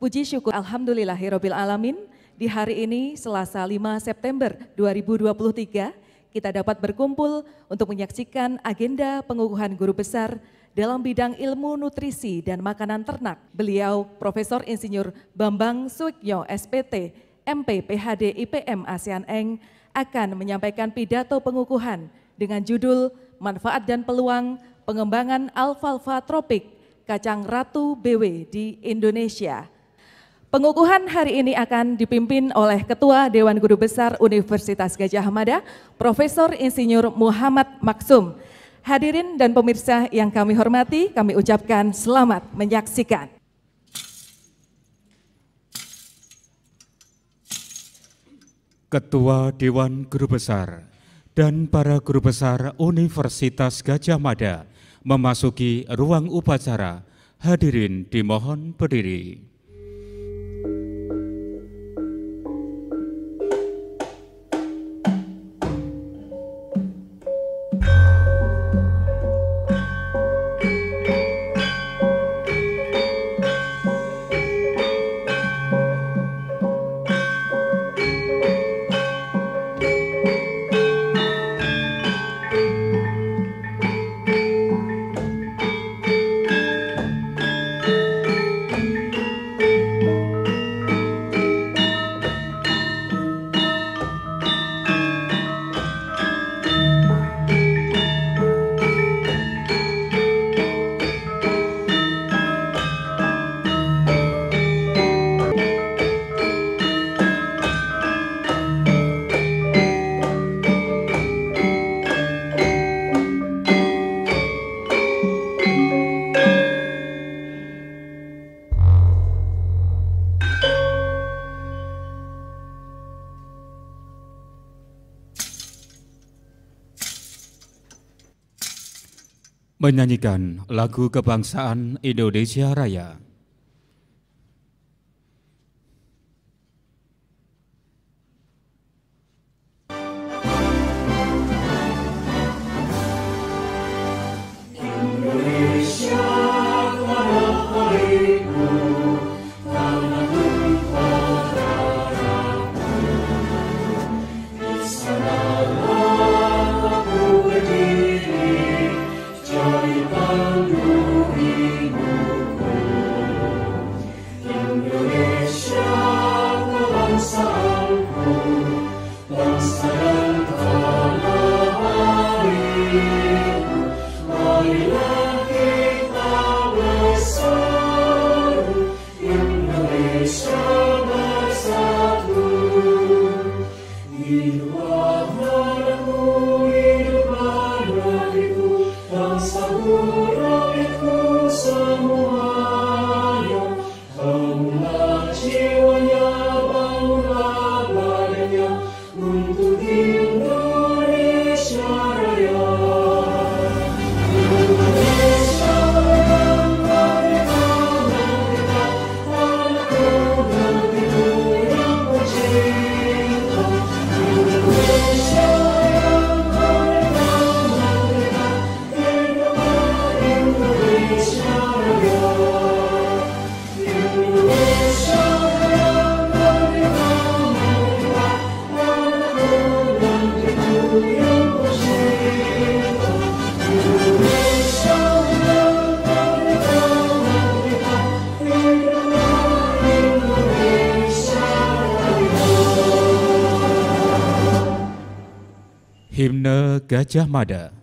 Puji syukur Alhamdulillahirobbil alamin. Di hari ini Selasa 5 September 2023 kita dapat berkumpul untuk menyaksikan agenda pengukuhan guru besar dalam bidang ilmu nutrisi dan makanan ternak. Beliau Profesor Insinyur Bambang Suiknyo SPT, MP PHD IPM ASEAN Eng akan menyampaikan pidato pengukuhan dengan judul Manfaat dan Peluang Pengembangan Alfalfa Tropik Kacang Ratu BW di Indonesia. Pengukuhan hari ini akan dipimpin oleh Ketua Dewan Guru Besar Universitas Gajah Mada, Profesor Insinyur Muhammad Maksum. Hadirin dan pemirsa yang kami hormati, kami ucapkan selamat menyaksikan. Ketua Dewan Guru Besar dan para guru besar Universitas Gajah Mada memasuki ruang upacara. Hadirin dimohon berdiri. menyanyikan lagu kebangsaan Indonesia Raya. Gajah Mada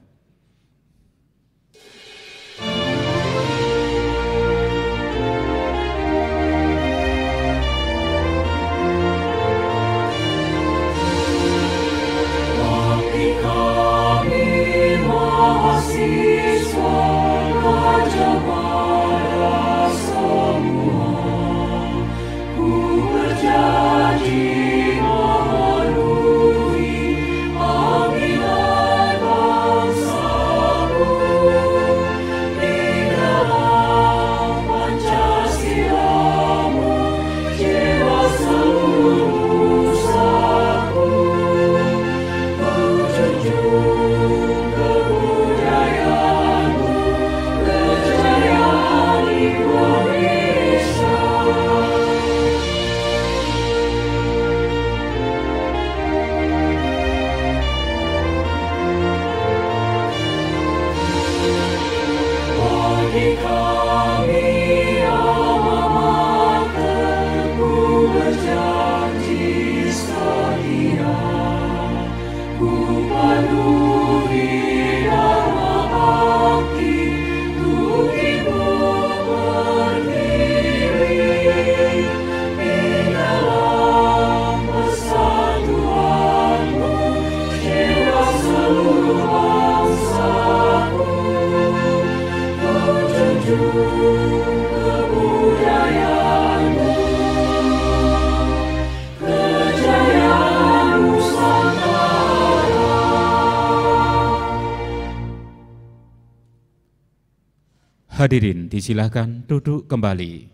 Hadirin, disilahkan duduk kembali.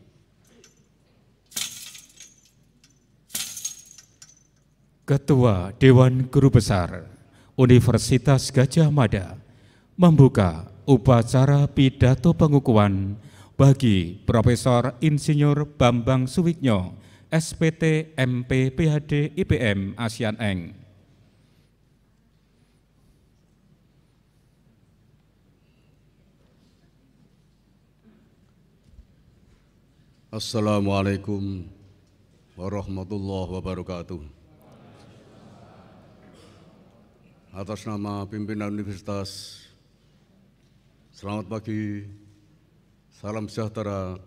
Ketua Dewan Guru Besar Universitas Gajah Mada membuka upacara pidato pengukuhan bagi Profesor Insinyur Bambang Suwiknyo, SPT MP PhD IPM ASEAN Eng Assalamualaikum warahmatullahi wabarakatuh. Atas nama pimpinan universitas, selamat pagi, salam sejahtera,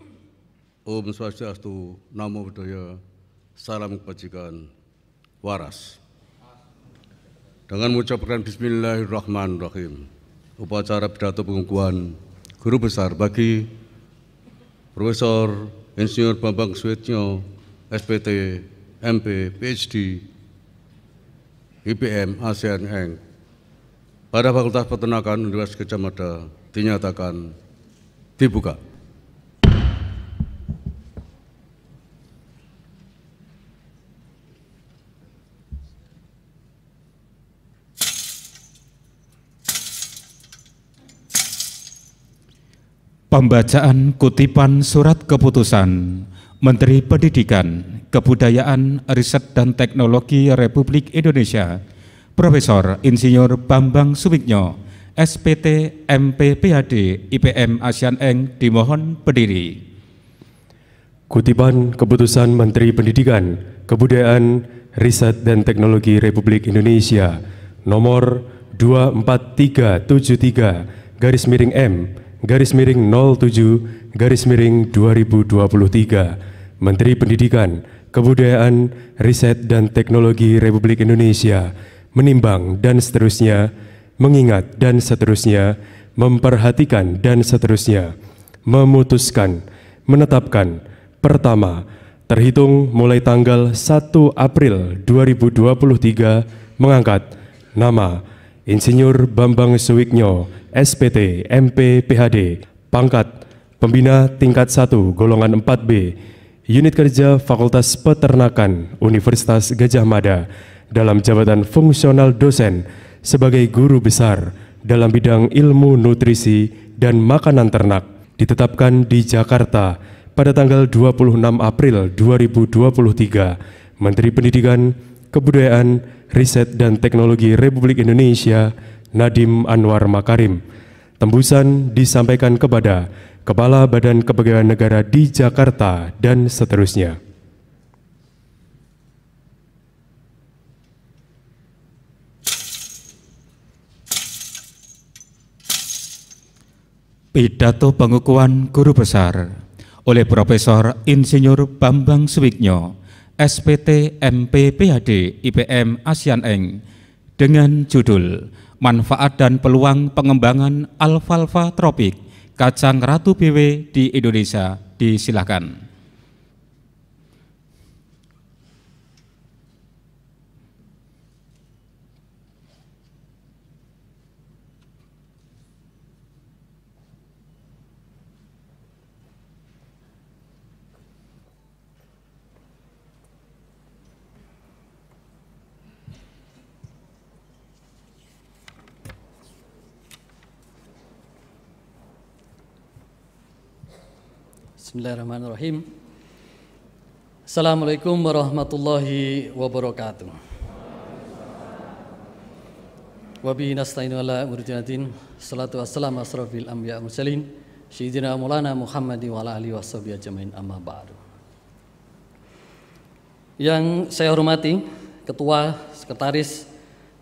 Om Swastiastu, Namo Buddhaya, salam kebajikan, waras. Dengan mengucapkan Bismillahirrahmanirrahim, upacara pidato pengukuhan Guru Besar bagi Profesor Insinyur Bambang Swetyo, SPT, MP, PhD, IPM, ASEAN Eng. Pada Fakultas Peternakan Universitas Kecamatan dinyatakan dibuka. Pembacaan kutipan surat keputusan Menteri Pendidikan, Kebudayaan, Riset dan Teknologi Republik Indonesia, Profesor Insinyur Bambang Sumiknyo, SPT MPPHD IPM ASEAN Eng dimohon berdiri. Kutipan keputusan Menteri Pendidikan, Kebudayaan, Riset dan Teknologi Republik Indonesia nomor 24373 garis miring M garis miring 07 garis miring 2023 Menteri Pendidikan, Kebudayaan, Riset dan Teknologi Republik Indonesia menimbang dan seterusnya, mengingat dan seterusnya, memperhatikan dan seterusnya, memutuskan, menetapkan pertama terhitung mulai tanggal 1 April 2023 mengangkat nama Insinyur Bambang Suwiknyo SPT, MP, PHD, pangkat, pembina tingkat 1, golongan 4B, unit kerja Fakultas Peternakan Universitas Gajah Mada dalam jabatan fungsional dosen sebagai guru besar dalam bidang ilmu nutrisi dan makanan ternak ditetapkan di Jakarta pada tanggal 26 April 2023 Menteri Pendidikan, Kebudayaan, Riset dan Teknologi Republik Indonesia Nadim Anwar Makarim. Tembusan disampaikan kepada Kepala Badan Kepegawaian Negara di Jakarta dan seterusnya. Pidato pengukuhan Guru Besar oleh Profesor Insinyur Bambang Suwiknyo, SPT MP PhD IPM ASEAN Eng dengan judul manfaat dan peluang pengembangan alfalfa tropik kacang ratu BW di Indonesia. disilahkan. Bismillahirrahmanirrahim. Assalamualaikum warahmatullahi wabarakatuh. Wabihi nasta'inu ala murjinatin Salatu wassalamu asrafil anbiya mursalin Syidina mulana Muhammadi wa ala alihi wa ajmain amma ba'du Yang saya hormati Ketua, Sekretaris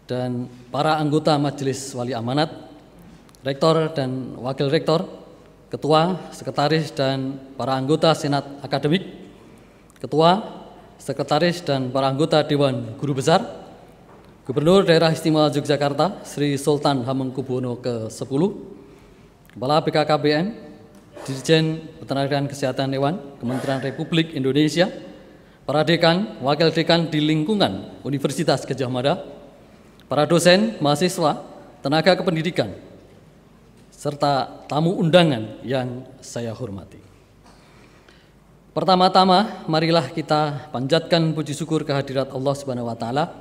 dan para anggota Majelis Wali Amanat Rektor dan Wakil Rektor Ketua, Sekretaris, dan para anggota Senat Akademik, Ketua, Sekretaris, dan para anggota Dewan Guru Besar, Gubernur Daerah Istimewa Yogyakarta, Sri Sultan Hamengkubuwono ke-10, Kepala BKKBN, Dirjen Peternakan Kesehatan Hewan, Kementerian Republik Indonesia, para dekan, wakil dekan di lingkungan Universitas Gajah Mada, para dosen, mahasiswa, tenaga kependidikan, serta tamu undangan yang saya hormati. Pertama-tama, marilah kita panjatkan puji syukur kehadirat Allah Subhanahu wa taala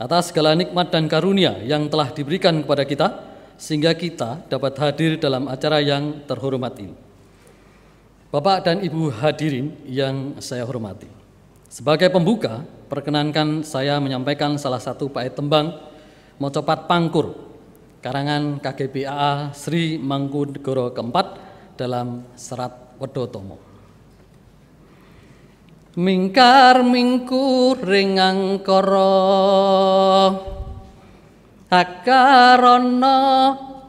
atas segala nikmat dan karunia yang telah diberikan kepada kita sehingga kita dapat hadir dalam acara yang terhormat ini. Bapak dan Ibu hadirin yang saya hormati. Sebagai pembuka, perkenankan saya menyampaikan salah satu pait tembang mau Mocopat Pangkur karangan KGBAA Sri Mangkunegoro keempat dalam serat Wedotomo. Mingkar mingku ringang koro akarono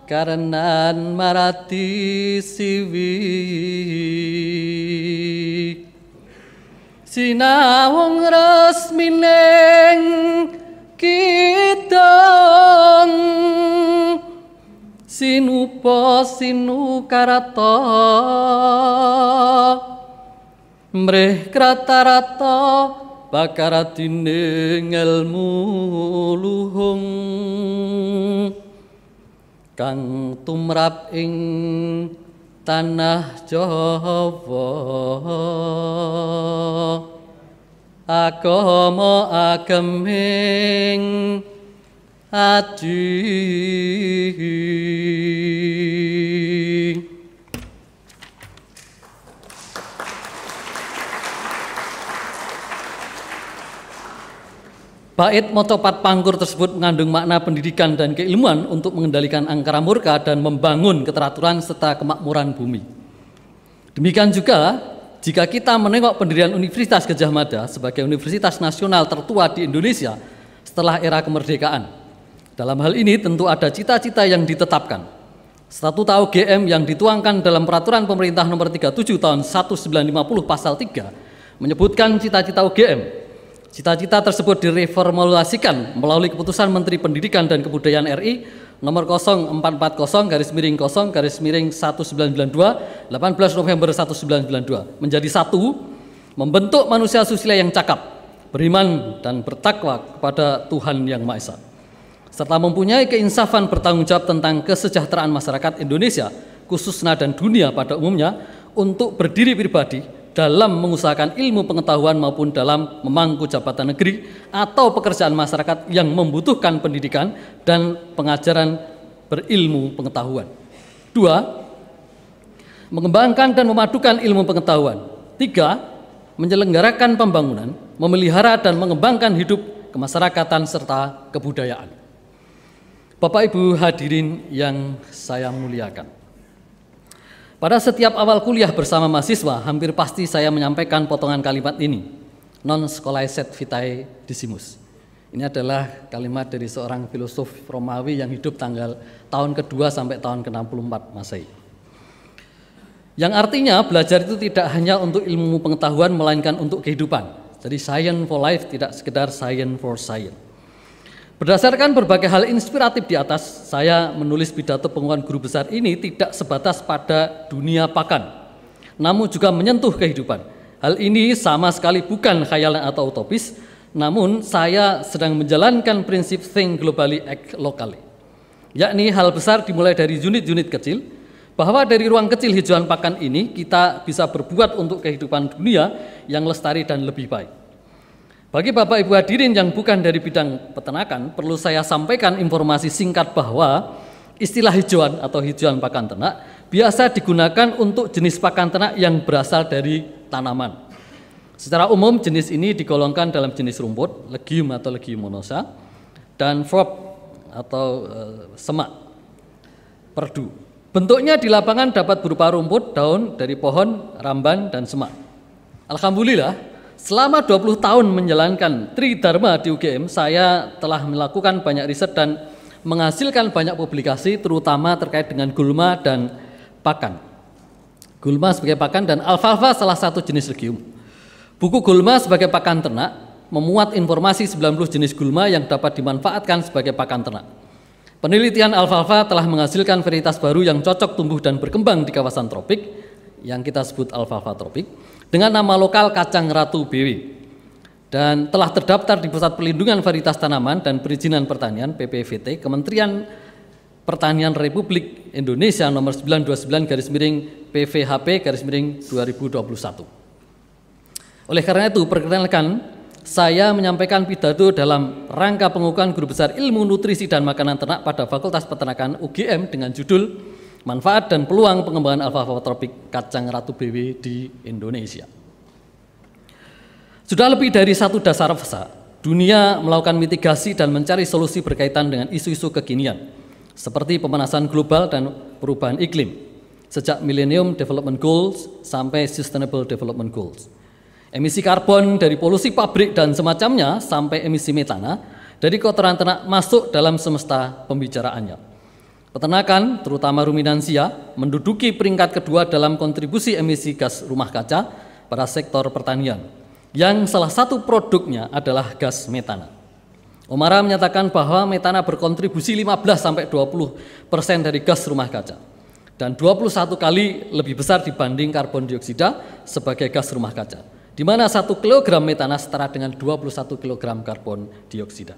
karenan marati siwi Sinawung resmineng kitang sinupa sinukarata mreh kratarata bakara dining ilmu luhung kang tumrap ing tanah jawa agama ageming adi Bait motopat pangkur tersebut mengandung makna pendidikan dan keilmuan untuk mengendalikan angkara murka dan membangun keteraturan serta kemakmuran bumi. Demikian juga jika kita menengok pendirian Universitas Gajah Mada sebagai universitas nasional tertua di Indonesia setelah era kemerdekaan. Dalam hal ini tentu ada cita-cita yang ditetapkan. Satu Statuta UGM yang dituangkan dalam peraturan pemerintah nomor 37 tahun 1950 pasal 3 menyebutkan cita-cita UGM. Cita-cita tersebut direformulasikan melalui keputusan Menteri Pendidikan dan Kebudayaan RI nomor 0440 garis miring 0 garis miring 1992 18 November 1992 menjadi satu membentuk manusia susila yang cakap beriman dan bertakwa kepada Tuhan yang Maha Esa serta mempunyai keinsafan bertanggung jawab tentang kesejahteraan masyarakat Indonesia khususnya dan dunia pada umumnya untuk berdiri pribadi dalam mengusahakan ilmu pengetahuan maupun dalam memangku jabatan negeri atau pekerjaan masyarakat yang membutuhkan pendidikan dan pengajaran berilmu pengetahuan. Dua, mengembangkan dan memadukan ilmu pengetahuan. Tiga, menyelenggarakan pembangunan, memelihara dan mengembangkan hidup kemasyarakatan serta kebudayaan. Bapak Ibu hadirin yang saya muliakan. Pada setiap awal kuliah bersama mahasiswa, hampir pasti saya menyampaikan potongan kalimat ini, non sed vitae decimus. Ini adalah kalimat dari seorang filosof Romawi yang hidup tanggal tahun kedua sampai tahun ke-64 Masehi. Yang artinya belajar itu tidak hanya untuk ilmu pengetahuan melainkan untuk kehidupan. Jadi science for life tidak sekedar science for science. Berdasarkan berbagai hal inspiratif di atas, saya menulis pidato pengukuhan guru besar ini tidak sebatas pada dunia pakan, namun juga menyentuh kehidupan. Hal ini sama sekali bukan khayalan atau utopis, namun saya sedang menjalankan prinsip think globally, act locally. Yakni hal besar dimulai dari unit-unit kecil, bahwa dari ruang kecil hijauan pakan ini kita bisa berbuat untuk kehidupan dunia yang lestari dan lebih baik. Bagi Bapak Ibu hadirin yang bukan dari bidang peternakan, perlu saya sampaikan informasi singkat bahwa istilah hijauan atau hijauan pakan ternak biasa digunakan untuk jenis pakan ternak yang berasal dari tanaman. Secara umum jenis ini digolongkan dalam jenis rumput, legium atau leguminosa, dan frog atau e, semak, perdu. Bentuknya di lapangan dapat berupa rumput, daun dari pohon, ramban, dan semak. Alhamdulillah, Selama 20 tahun menjalankan Tri Dharma di UGM, saya telah melakukan banyak riset dan menghasilkan banyak publikasi terutama terkait dengan gulma dan pakan. Gulma sebagai pakan dan alfalfa salah satu jenis legium. Buku gulma sebagai pakan ternak memuat informasi 90 jenis gulma yang dapat dimanfaatkan sebagai pakan ternak. Penelitian alfalfa telah menghasilkan varietas baru yang cocok tumbuh dan berkembang di kawasan tropik yang kita sebut alfalfa tropik dengan nama lokal kacang ratu BW dan telah terdaftar di Pusat Pelindungan Varietas Tanaman dan Perizinan Pertanian PPVT Kementerian Pertanian Republik Indonesia nomor 929 garis miring PVHP garis miring 2021. Oleh karena itu, perkenalkan saya menyampaikan pidato dalam rangka pengukuhan Guru Besar Ilmu Nutrisi dan Makanan Ternak pada Fakultas Peternakan UGM dengan judul manfaat dan peluang pengembangan alfalfa tropik kacang ratu BW di Indonesia. Sudah lebih dari satu dasar fasa, dunia melakukan mitigasi dan mencari solusi berkaitan dengan isu-isu kekinian, seperti pemanasan global dan perubahan iklim, sejak Millennium Development Goals sampai Sustainable Development Goals. Emisi karbon dari polusi pabrik dan semacamnya sampai emisi metana dari kotoran ternak masuk dalam semesta pembicaraannya. Peternakan, terutama ruminansia, menduduki peringkat kedua dalam kontribusi emisi gas rumah kaca pada sektor pertanian, yang salah satu produknya adalah gas metana. Omara menyatakan bahwa metana berkontribusi 15-20% persen dari gas rumah kaca dan 21 kali lebih besar dibanding karbon dioksida sebagai gas rumah kaca, di mana 1 kg metana setara dengan 21 kg karbon dioksida.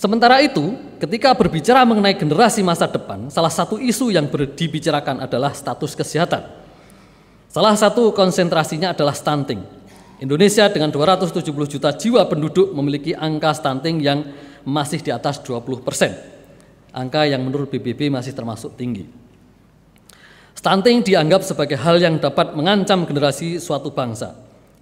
Sementara itu, ketika berbicara mengenai generasi masa depan, salah satu isu yang dibicarakan adalah status kesehatan. Salah satu konsentrasinya adalah stunting. Indonesia dengan 270 juta jiwa penduduk memiliki angka stunting yang masih di atas 20 persen. Angka yang menurut PBB masih termasuk tinggi. Stunting dianggap sebagai hal yang dapat mengancam generasi suatu bangsa.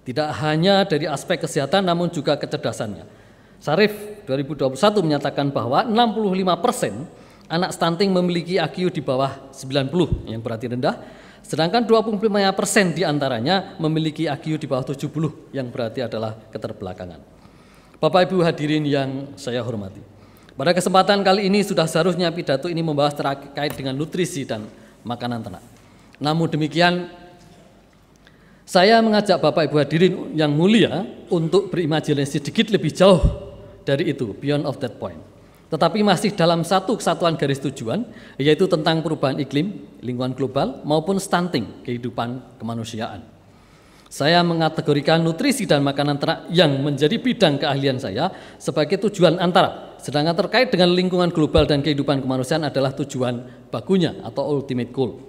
Tidak hanya dari aspek kesehatan namun juga kecerdasannya. Sarif 2021 menyatakan bahwa 65% persen anak stunting memiliki IQ di bawah 90 yang berarti rendah, sedangkan 25% persen diantaranya memiliki IQ di bawah 70 yang berarti adalah keterbelakangan. Bapak Ibu hadirin yang saya hormati. Pada kesempatan kali ini sudah seharusnya pidato ini membahas terkait dengan nutrisi dan makanan ternak. Namun demikian saya mengajak Bapak Ibu hadirin yang mulia untuk berimajinasi sedikit lebih jauh dari itu, beyond of that point. Tetapi masih dalam satu kesatuan garis tujuan, yaitu tentang perubahan iklim, lingkungan global, maupun stunting, kehidupan kemanusiaan. Saya mengategorikan nutrisi dan makanan ternak yang menjadi bidang keahlian saya sebagai tujuan antara, sedangkan terkait dengan lingkungan global dan kehidupan kemanusiaan adalah tujuan bakunya atau ultimate goal.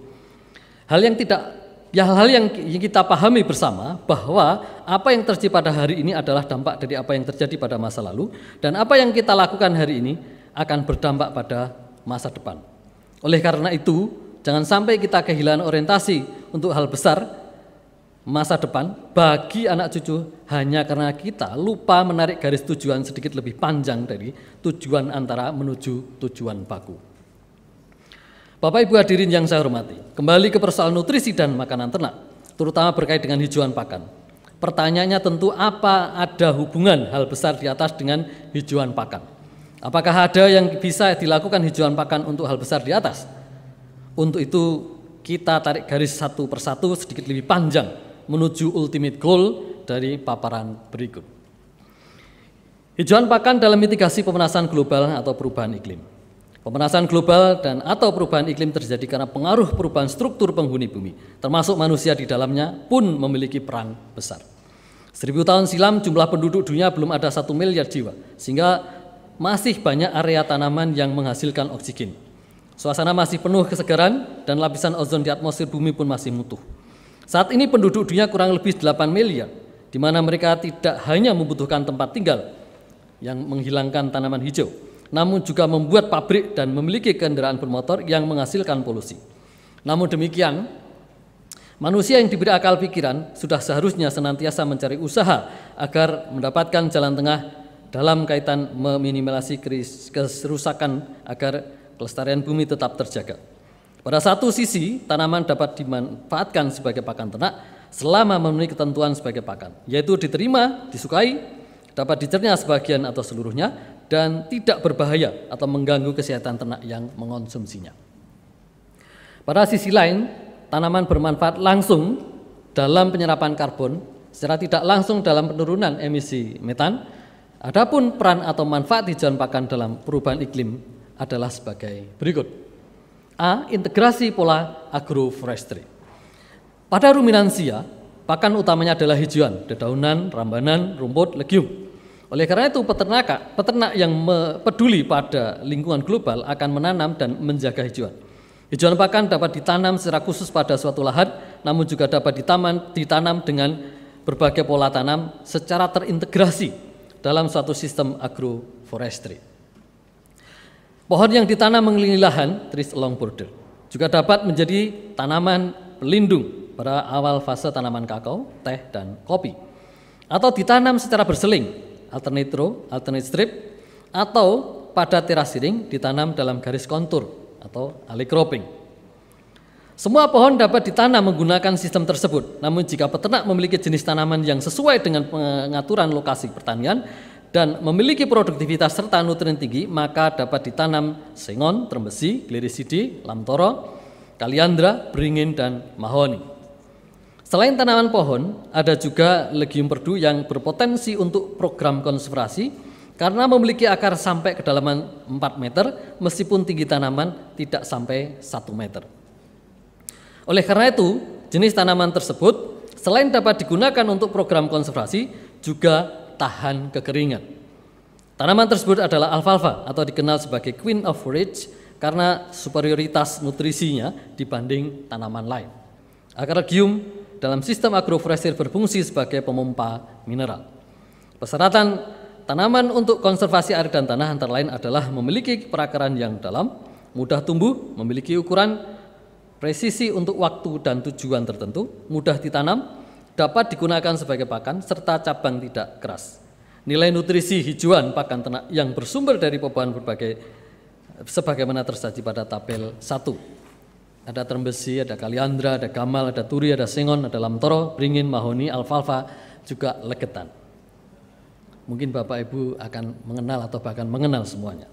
Hal yang tidak ya hal-hal yang kita pahami bersama bahwa apa yang terjadi pada hari ini adalah dampak dari apa yang terjadi pada masa lalu dan apa yang kita lakukan hari ini akan berdampak pada masa depan. Oleh karena itu, jangan sampai kita kehilangan orientasi untuk hal besar masa depan bagi anak cucu hanya karena kita lupa menarik garis tujuan sedikit lebih panjang dari tujuan antara menuju tujuan baku. Bapak Ibu hadirin yang saya hormati, kembali ke persoalan nutrisi dan makanan ternak, terutama berkait dengan hijauan pakan. Pertanyaannya tentu apa ada hubungan hal besar di atas dengan hijauan pakan? Apakah ada yang bisa dilakukan hijauan pakan untuk hal besar di atas? Untuk itu kita tarik garis satu persatu sedikit lebih panjang menuju ultimate goal dari paparan berikut. Hijauan pakan dalam mitigasi pemanasan global atau perubahan iklim. Pemanasan global dan atau perubahan iklim terjadi karena pengaruh perubahan struktur penghuni bumi, termasuk manusia di dalamnya pun memiliki peran besar. Seribu tahun silam jumlah penduduk dunia belum ada satu miliar jiwa, sehingga masih banyak area tanaman yang menghasilkan oksigen. Suasana masih penuh kesegaran dan lapisan ozon di atmosfer bumi pun masih mutuh. Saat ini penduduk dunia kurang lebih 8 miliar, di mana mereka tidak hanya membutuhkan tempat tinggal yang menghilangkan tanaman hijau, namun juga membuat pabrik dan memiliki kendaraan bermotor yang menghasilkan polusi. Namun demikian, manusia yang diberi akal pikiran sudah seharusnya senantiasa mencari usaha agar mendapatkan jalan tengah dalam kaitan meminimalisasi kerusakan agar kelestarian bumi tetap terjaga. Pada satu sisi, tanaman dapat dimanfaatkan sebagai pakan ternak selama memenuhi ketentuan sebagai pakan, yaitu diterima, disukai, dapat dicerna sebagian atau seluruhnya, dan tidak berbahaya atau mengganggu kesehatan ternak yang mengonsumsinya. Pada sisi lain, tanaman bermanfaat langsung dalam penyerapan karbon secara tidak langsung dalam penurunan emisi metan. Adapun peran atau manfaat hijauan pakan dalam perubahan iklim adalah sebagai berikut. A. Integrasi pola agroforestry. Pada ruminansia, pakan utamanya adalah hijauan, dedaunan, rambanan, rumput, legium. Oleh karena itu peternak peternak yang peduli pada lingkungan global akan menanam dan menjaga hijauan. Hijauan pakan dapat ditanam secara khusus pada suatu lahan, namun juga dapat ditaman, ditanam dengan berbagai pola tanam secara terintegrasi dalam suatu sistem agroforestry. Pohon yang ditanam mengelilingi lahan, trees along border, juga dapat menjadi tanaman pelindung pada awal fase tanaman kakao, teh, dan kopi. Atau ditanam secara berseling alternate row, alternate strip, atau pada teras siring ditanam dalam garis kontur atau alicropping. Semua pohon dapat ditanam menggunakan sistem tersebut. Namun jika peternak memiliki jenis tanaman yang sesuai dengan pengaturan lokasi pertanian dan memiliki produktivitas serta nutrien tinggi, maka dapat ditanam sengon, trembesi, glerisidi, lamtoro, kaliandra, beringin, dan mahoni. Selain tanaman pohon, ada juga legium perdu yang berpotensi untuk program konservasi karena memiliki akar sampai kedalaman 4 meter meskipun tinggi tanaman tidak sampai 1 meter. Oleh karena itu, jenis tanaman tersebut selain dapat digunakan untuk program konservasi juga tahan kekeringan. Tanaman tersebut adalah alfalfa atau dikenal sebagai queen of forage karena superioritas nutrisinya dibanding tanaman lain. Akar legium dalam sistem agroforestry berfungsi sebagai pemompa mineral. Persyaratan tanaman untuk konservasi air dan tanah antara lain adalah memiliki perakaran yang dalam, mudah tumbuh, memiliki ukuran presisi untuk waktu dan tujuan tertentu, mudah ditanam, dapat digunakan sebagai pakan, serta cabang tidak keras. Nilai nutrisi hijauan pakan ternak yang bersumber dari pepohonan berbagai sebagaimana tersaji pada tabel 1. Ada Trembesi, ada Kaliandra, ada kamal, ada Turi, ada Sengon, ada Lamtoro, Beringin, Mahoni, Alfalfa, juga Legetan. Mungkin Bapak Ibu akan mengenal atau bahkan mengenal semuanya.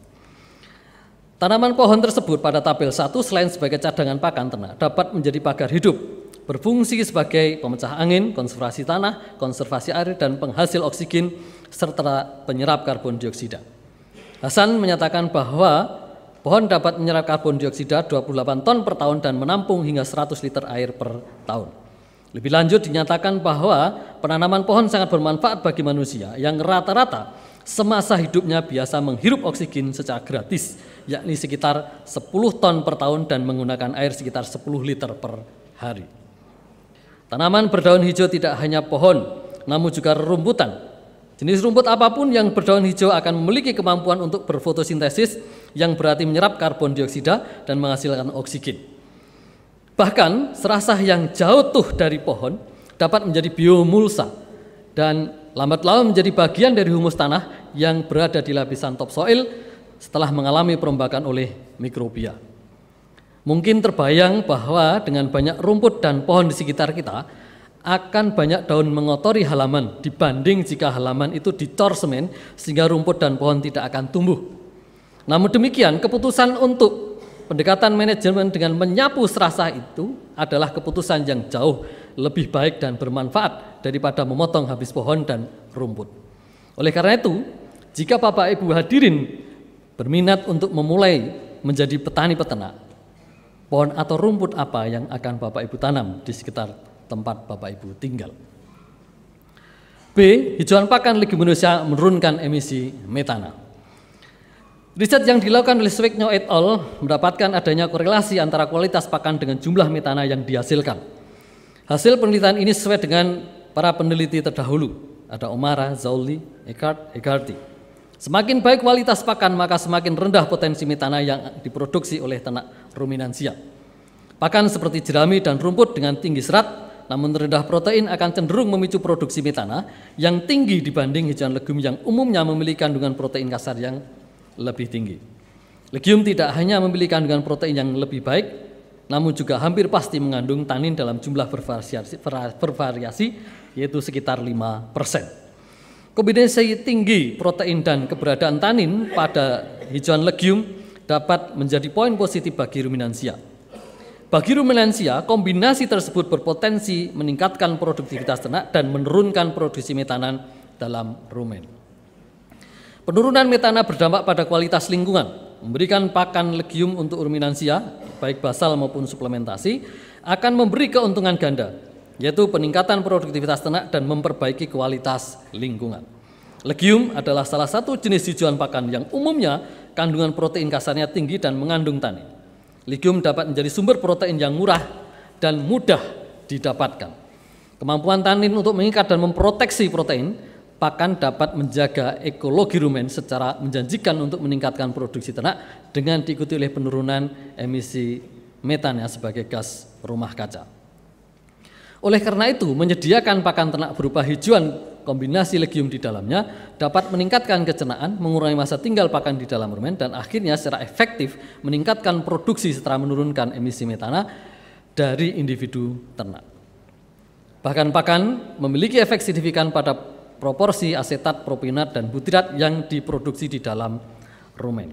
Tanaman pohon tersebut pada tabel 1 selain sebagai cadangan pakan ternak dapat menjadi pagar hidup, berfungsi sebagai pemecah angin, konservasi tanah, konservasi air dan penghasil oksigen serta penyerap karbon dioksida. Hasan menyatakan bahwa Pohon dapat menyerap karbon dioksida 28 ton per tahun dan menampung hingga 100 liter air per tahun. Lebih lanjut dinyatakan bahwa penanaman pohon sangat bermanfaat bagi manusia yang rata-rata semasa hidupnya biasa menghirup oksigen secara gratis, yakni sekitar 10 ton per tahun dan menggunakan air sekitar 10 liter per hari. Tanaman berdaun hijau tidak hanya pohon, namun juga rumputan Jenis rumput apapun yang berdaun hijau akan memiliki kemampuan untuk berfotosintesis yang berarti menyerap karbon dioksida dan menghasilkan oksigen. Bahkan serasah yang jauh tuh dari pohon dapat menjadi biomulsa dan lambat laun menjadi bagian dari humus tanah yang berada di lapisan topsoil setelah mengalami perombakan oleh mikrobia. Mungkin terbayang bahwa dengan banyak rumput dan pohon di sekitar kita, akan banyak daun mengotori halaman dibanding jika halaman itu dicor semen sehingga rumput dan pohon tidak akan tumbuh. Namun demikian, keputusan untuk pendekatan manajemen dengan menyapu serasa itu adalah keputusan yang jauh lebih baik dan bermanfaat daripada memotong habis pohon dan rumput. Oleh karena itu, jika Bapak Ibu hadirin berminat untuk memulai menjadi petani peternak, pohon atau rumput apa yang akan Bapak Ibu tanam di sekitar tempat Bapak Ibu tinggal. B. Hijauan pakan leguminosa menurunkan emisi metana. Riset yang dilakukan oleh Swigno et al. mendapatkan adanya korelasi antara kualitas pakan dengan jumlah metana yang dihasilkan. Hasil penelitian ini sesuai dengan para peneliti terdahulu. Ada Omara, Zauli, Eckhart, Hegarty. Semakin baik kualitas pakan, maka semakin rendah potensi metana yang diproduksi oleh ternak ruminansia. Pakan seperti jerami dan rumput dengan tinggi serat namun rendah protein akan cenderung memicu produksi metana yang tinggi dibanding hijauan legum yang umumnya memiliki kandungan protein kasar yang lebih tinggi. Legium tidak hanya memiliki kandungan protein yang lebih baik, namun juga hampir pasti mengandung tanin dalam jumlah bervariasi, bervariasi yaitu sekitar 5%. Kombinasi tinggi protein dan keberadaan tanin pada hijauan legium dapat menjadi poin positif bagi ruminansia. Bagi ruminansia, kombinasi tersebut berpotensi meningkatkan produktivitas ternak dan menurunkan produksi metanan dalam rumen. Penurunan metana berdampak pada kualitas lingkungan. Memberikan pakan legium untuk ruminansia, baik basal maupun suplementasi, akan memberi keuntungan ganda, yaitu peningkatan produktivitas ternak dan memperbaiki kualitas lingkungan. Legium adalah salah satu jenis hijauan pakan yang umumnya kandungan protein kasarnya tinggi dan mengandung tanin. Ligium dapat menjadi sumber protein yang murah dan mudah didapatkan. Kemampuan tanin untuk mengikat dan memproteksi protein bahkan dapat menjaga ekologi rumen secara menjanjikan untuk meningkatkan produksi ternak dengan diikuti oleh penurunan emisi metan ya sebagai gas rumah kaca. Oleh karena itu, menyediakan pakan ternak berupa hijauan kombinasi legium di dalamnya dapat meningkatkan kecenaan, mengurangi masa tinggal pakan di dalam rumen dan akhirnya secara efektif meningkatkan produksi setelah menurunkan emisi metana dari individu ternak. Bahkan pakan memiliki efek signifikan pada proporsi asetat, propinat, dan butirat yang diproduksi di dalam rumen.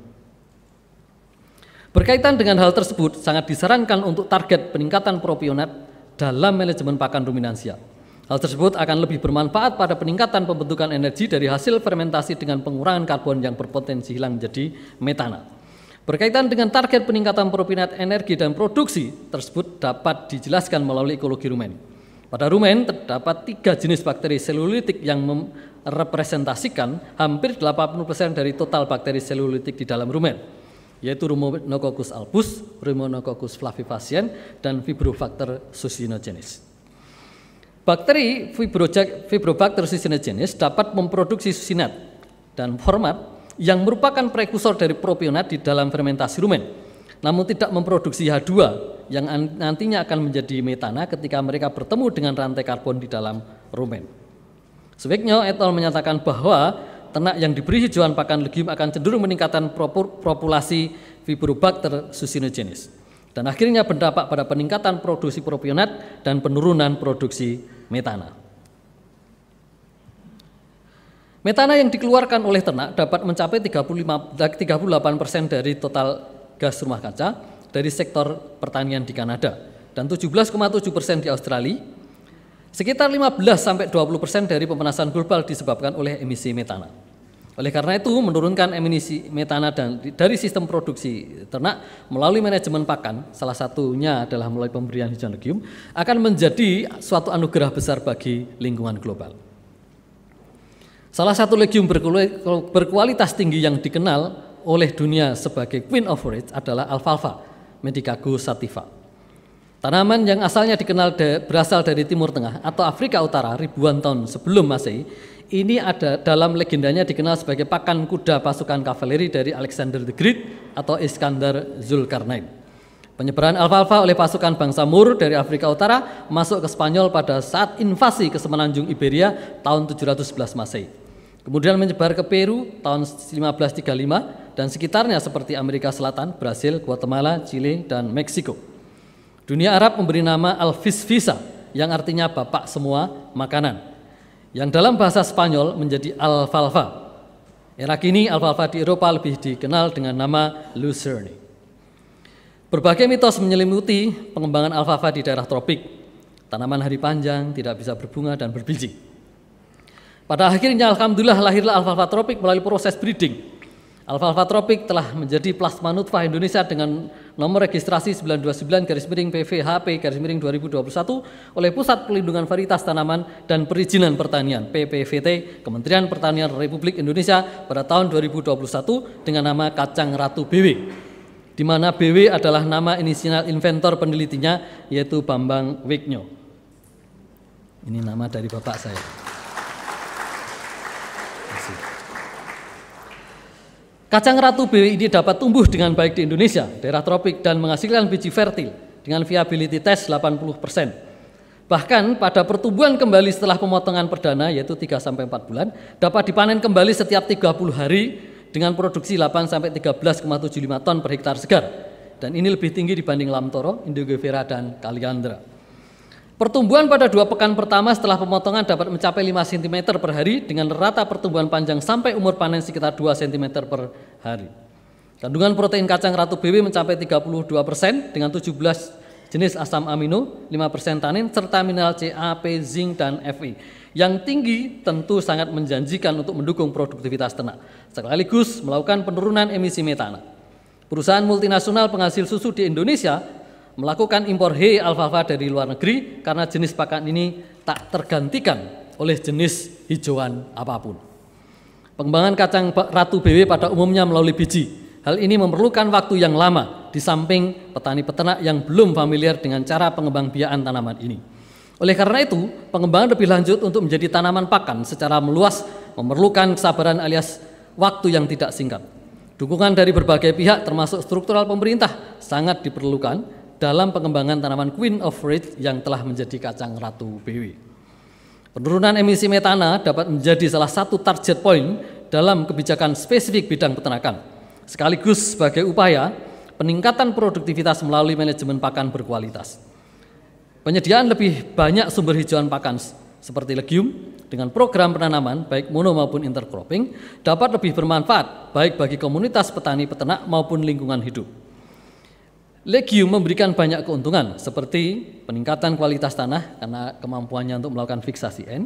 Berkaitan dengan hal tersebut, sangat disarankan untuk target peningkatan propionat dalam manajemen pakan ruminansia Hal tersebut akan lebih bermanfaat pada peningkatan pembentukan energi dari hasil fermentasi dengan pengurangan karbon yang berpotensi hilang menjadi metana. Berkaitan dengan target peningkatan propinat energi dan produksi tersebut dapat dijelaskan melalui ekologi rumen. Pada rumen terdapat tiga jenis bakteri selulitik yang merepresentasikan hampir 80% dari total bakteri selulitik di dalam rumen, yaitu rumenococcus albus, rumenococcus flavivacien, dan fibrofaktor susinogenis. Bakteri Fibrobacter jenis dapat memproduksi susinat dan format yang merupakan prekursor dari propionat di dalam fermentasi rumen, namun tidak memproduksi H2 yang nantinya akan menjadi metana ketika mereka bertemu dengan rantai karbon di dalam rumen. Sebaiknya et al. menyatakan bahwa ternak yang diberi hijauan pakan legium akan cenderung meningkatkan populasi Fibrobacter jenis. dan akhirnya berdampak pada peningkatan produksi propionat dan penurunan produksi metana. Metana yang dikeluarkan oleh ternak dapat mencapai 35, 38% eh, dari total gas rumah kaca dari sektor pertanian di Kanada dan 17,7% di Australia. Sekitar 15 sampai 20% dari pemanasan global disebabkan oleh emisi metana. Oleh karena itu, menurunkan emisi metana dan dari sistem produksi ternak melalui manajemen pakan, salah satunya adalah melalui pemberian hijau legium, akan menjadi suatu anugerah besar bagi lingkungan global. Salah satu legium berkualitas tinggi yang dikenal oleh dunia sebagai queen of forage adalah alfalfa, medicago sativa. Tanaman yang asalnya dikenal berasal dari Timur Tengah atau Afrika Utara ribuan tahun sebelum Masehi ini ada dalam legendanya dikenal sebagai pakan kuda pasukan kavaleri dari Alexander the Great atau Iskandar Zulkarnain. Penyebaran alfalfa oleh pasukan bangsa Mur dari Afrika Utara masuk ke Spanyol pada saat invasi ke semenanjung Iberia tahun 711 Masehi. Kemudian menyebar ke Peru tahun 1535 dan sekitarnya seperti Amerika Selatan, Brasil, Guatemala, Chile, dan Meksiko. Dunia Arab memberi nama al yang artinya bapak semua makanan yang dalam bahasa Spanyol menjadi alfalfa. Era kini alfalfa di Eropa lebih dikenal dengan nama lucerne. Berbagai mitos menyelimuti pengembangan alfalfa di daerah tropik. Tanaman hari panjang tidak bisa berbunga dan berbiji. Pada akhirnya alhamdulillah lahirlah alfalfa tropik melalui proses breeding. Alfalfa tropik telah menjadi plasma nutfah Indonesia dengan nomor registrasi 929 garis miring PVHP garis miring 2021 oleh Pusat Pelindungan Varietas Tanaman dan Perizinan Pertanian PPVT Kementerian Pertanian Republik Indonesia pada tahun 2021 dengan nama kacang ratu BW di mana BW adalah nama inisial inventor penelitinya yaitu Bambang Wignyo. Ini nama dari bapak saya. Kacang ratu BW ini dapat tumbuh dengan baik di Indonesia, daerah tropik, dan menghasilkan biji fertil dengan viability test 80%. Bahkan pada pertumbuhan kembali setelah pemotongan perdana, yaitu 3-4 bulan, dapat dipanen kembali setiap 30 hari dengan produksi 8-13,75 ton per hektar segar. Dan ini lebih tinggi dibanding Lamtoro, Indogevera, dan Kaliandra. Pertumbuhan pada dua pekan pertama setelah pemotongan dapat mencapai 5 cm per hari dengan rata pertumbuhan panjang sampai umur panen sekitar 2 cm per hari. Kandungan protein kacang ratu BW mencapai 32 persen dengan 17 jenis asam amino, 5 persen tanin, serta mineral CA, P, zinc, dan Fe. Yang tinggi tentu sangat menjanjikan untuk mendukung produktivitas ternak, sekaligus melakukan penurunan emisi metana. Perusahaan multinasional penghasil susu di Indonesia melakukan impor hay alfalfa dari luar negeri karena jenis pakan ini tak tergantikan oleh jenis hijauan apapun. Pengembangan kacang ratu BW pada umumnya melalui biji. Hal ini memerlukan waktu yang lama di samping petani peternak yang belum familiar dengan cara pengembang pengembangbiakan tanaman ini. Oleh karena itu, pengembangan lebih lanjut untuk menjadi tanaman pakan secara meluas memerlukan kesabaran alias waktu yang tidak singkat. Dukungan dari berbagai pihak termasuk struktural pemerintah sangat diperlukan dalam pengembangan tanaman Queen of Reed yang telah menjadi kacang ratu BW. Penurunan emisi metana dapat menjadi salah satu target point dalam kebijakan spesifik bidang peternakan, sekaligus sebagai upaya peningkatan produktivitas melalui manajemen pakan berkualitas. Penyediaan lebih banyak sumber hijauan pakan seperti legium dengan program penanaman baik mono maupun intercropping dapat lebih bermanfaat baik bagi komunitas petani peternak maupun lingkungan hidup. Legium memberikan banyak keuntungan seperti peningkatan kualitas tanah karena kemampuannya untuk melakukan fiksasi N,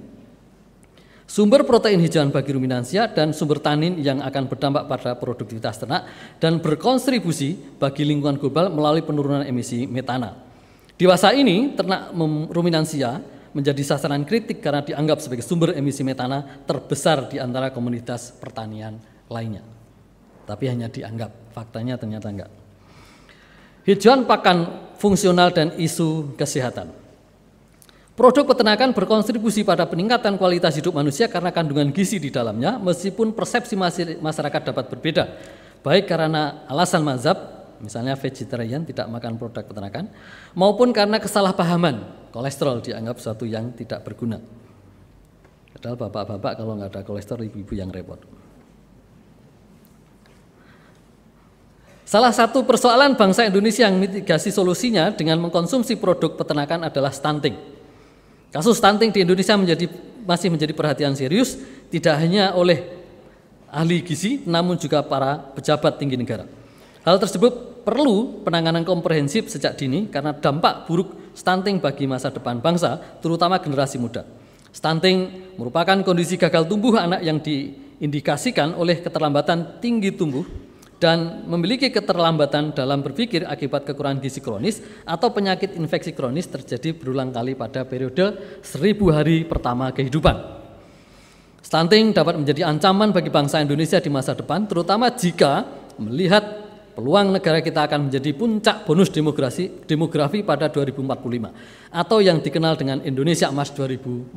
sumber protein hijauan bagi ruminansia dan sumber tanin yang akan berdampak pada produktivitas ternak dan berkontribusi bagi lingkungan global melalui penurunan emisi metana. Di masa ini ternak ruminansia menjadi sasaran kritik karena dianggap sebagai sumber emisi metana terbesar di antara komunitas pertanian lainnya. Tapi hanya dianggap, faktanya ternyata enggak. Hijauan pakan fungsional dan isu kesehatan. Produk peternakan berkontribusi pada peningkatan kualitas hidup manusia karena kandungan gizi di dalamnya, meskipun persepsi masyarakat dapat berbeda, baik karena alasan mazhab, misalnya vegetarian tidak makan produk peternakan, maupun karena kesalahpahaman, kolesterol dianggap suatu yang tidak berguna. Padahal bapak-bapak kalau nggak ada kolesterol, ibu-ibu yang repot. Salah satu persoalan bangsa Indonesia yang mitigasi solusinya dengan mengkonsumsi produk peternakan adalah stunting. Kasus stunting di Indonesia menjadi masih menjadi perhatian serius tidak hanya oleh ahli gizi namun juga para pejabat tinggi negara. Hal tersebut perlu penanganan komprehensif sejak dini karena dampak buruk stunting bagi masa depan bangsa terutama generasi muda. Stunting merupakan kondisi gagal tumbuh anak yang diindikasikan oleh keterlambatan tinggi tumbuh dan memiliki keterlambatan dalam berpikir akibat kekurangan gizi kronis atau penyakit infeksi kronis terjadi berulang kali pada periode seribu hari pertama kehidupan. Stunting dapat menjadi ancaman bagi bangsa Indonesia di masa depan, terutama jika melihat peluang negara kita akan menjadi puncak bonus demografi, demografi pada 2045 atau yang dikenal dengan Indonesia Emas 2045.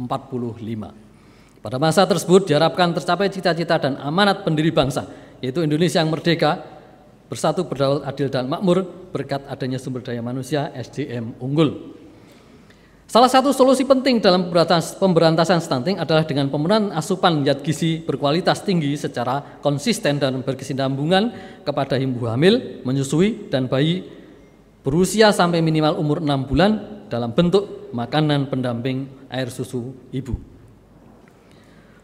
Pada masa tersebut diharapkan tercapai cita-cita dan amanat pendiri bangsa yaitu Indonesia yang merdeka, bersatu berdaulat adil dan makmur berkat adanya sumber daya manusia SDM unggul. Salah satu solusi penting dalam pemberantasan stunting adalah dengan pemenuhan asupan zat gizi berkualitas tinggi secara konsisten dan berkesinambungan kepada ibu hamil, menyusui, dan bayi berusia sampai minimal umur 6 bulan dalam bentuk makanan pendamping air susu ibu.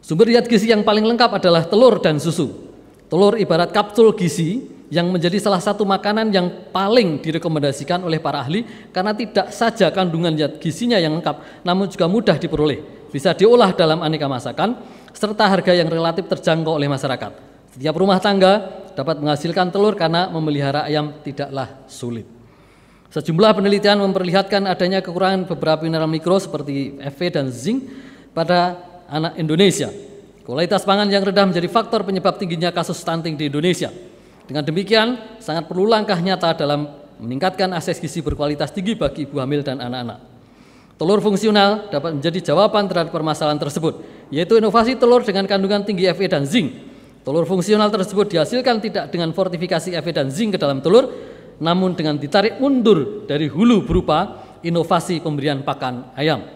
Sumber zat gizi yang paling lengkap adalah telur dan susu. Telur ibarat kapsul gizi yang menjadi salah satu makanan yang paling direkomendasikan oleh para ahli karena tidak saja kandungan zat gizinya yang lengkap, namun juga mudah diperoleh. Bisa diolah dalam aneka masakan serta harga yang relatif terjangkau oleh masyarakat. Setiap rumah tangga dapat menghasilkan telur karena memelihara ayam tidaklah sulit. Sejumlah penelitian memperlihatkan adanya kekurangan beberapa mineral mikro seperti Fe dan zinc pada anak Indonesia Kualitas pangan yang rendah menjadi faktor penyebab tingginya kasus stunting di Indonesia. Dengan demikian, sangat perlu langkah nyata dalam meningkatkan akses gizi berkualitas tinggi bagi ibu hamil dan anak-anak. Telur fungsional dapat menjadi jawaban terhadap permasalahan tersebut, yaitu inovasi telur dengan kandungan tinggi Fe dan zinc. Telur fungsional tersebut dihasilkan tidak dengan fortifikasi Fe dan zinc ke dalam telur, namun dengan ditarik mundur dari hulu berupa inovasi pemberian pakan ayam.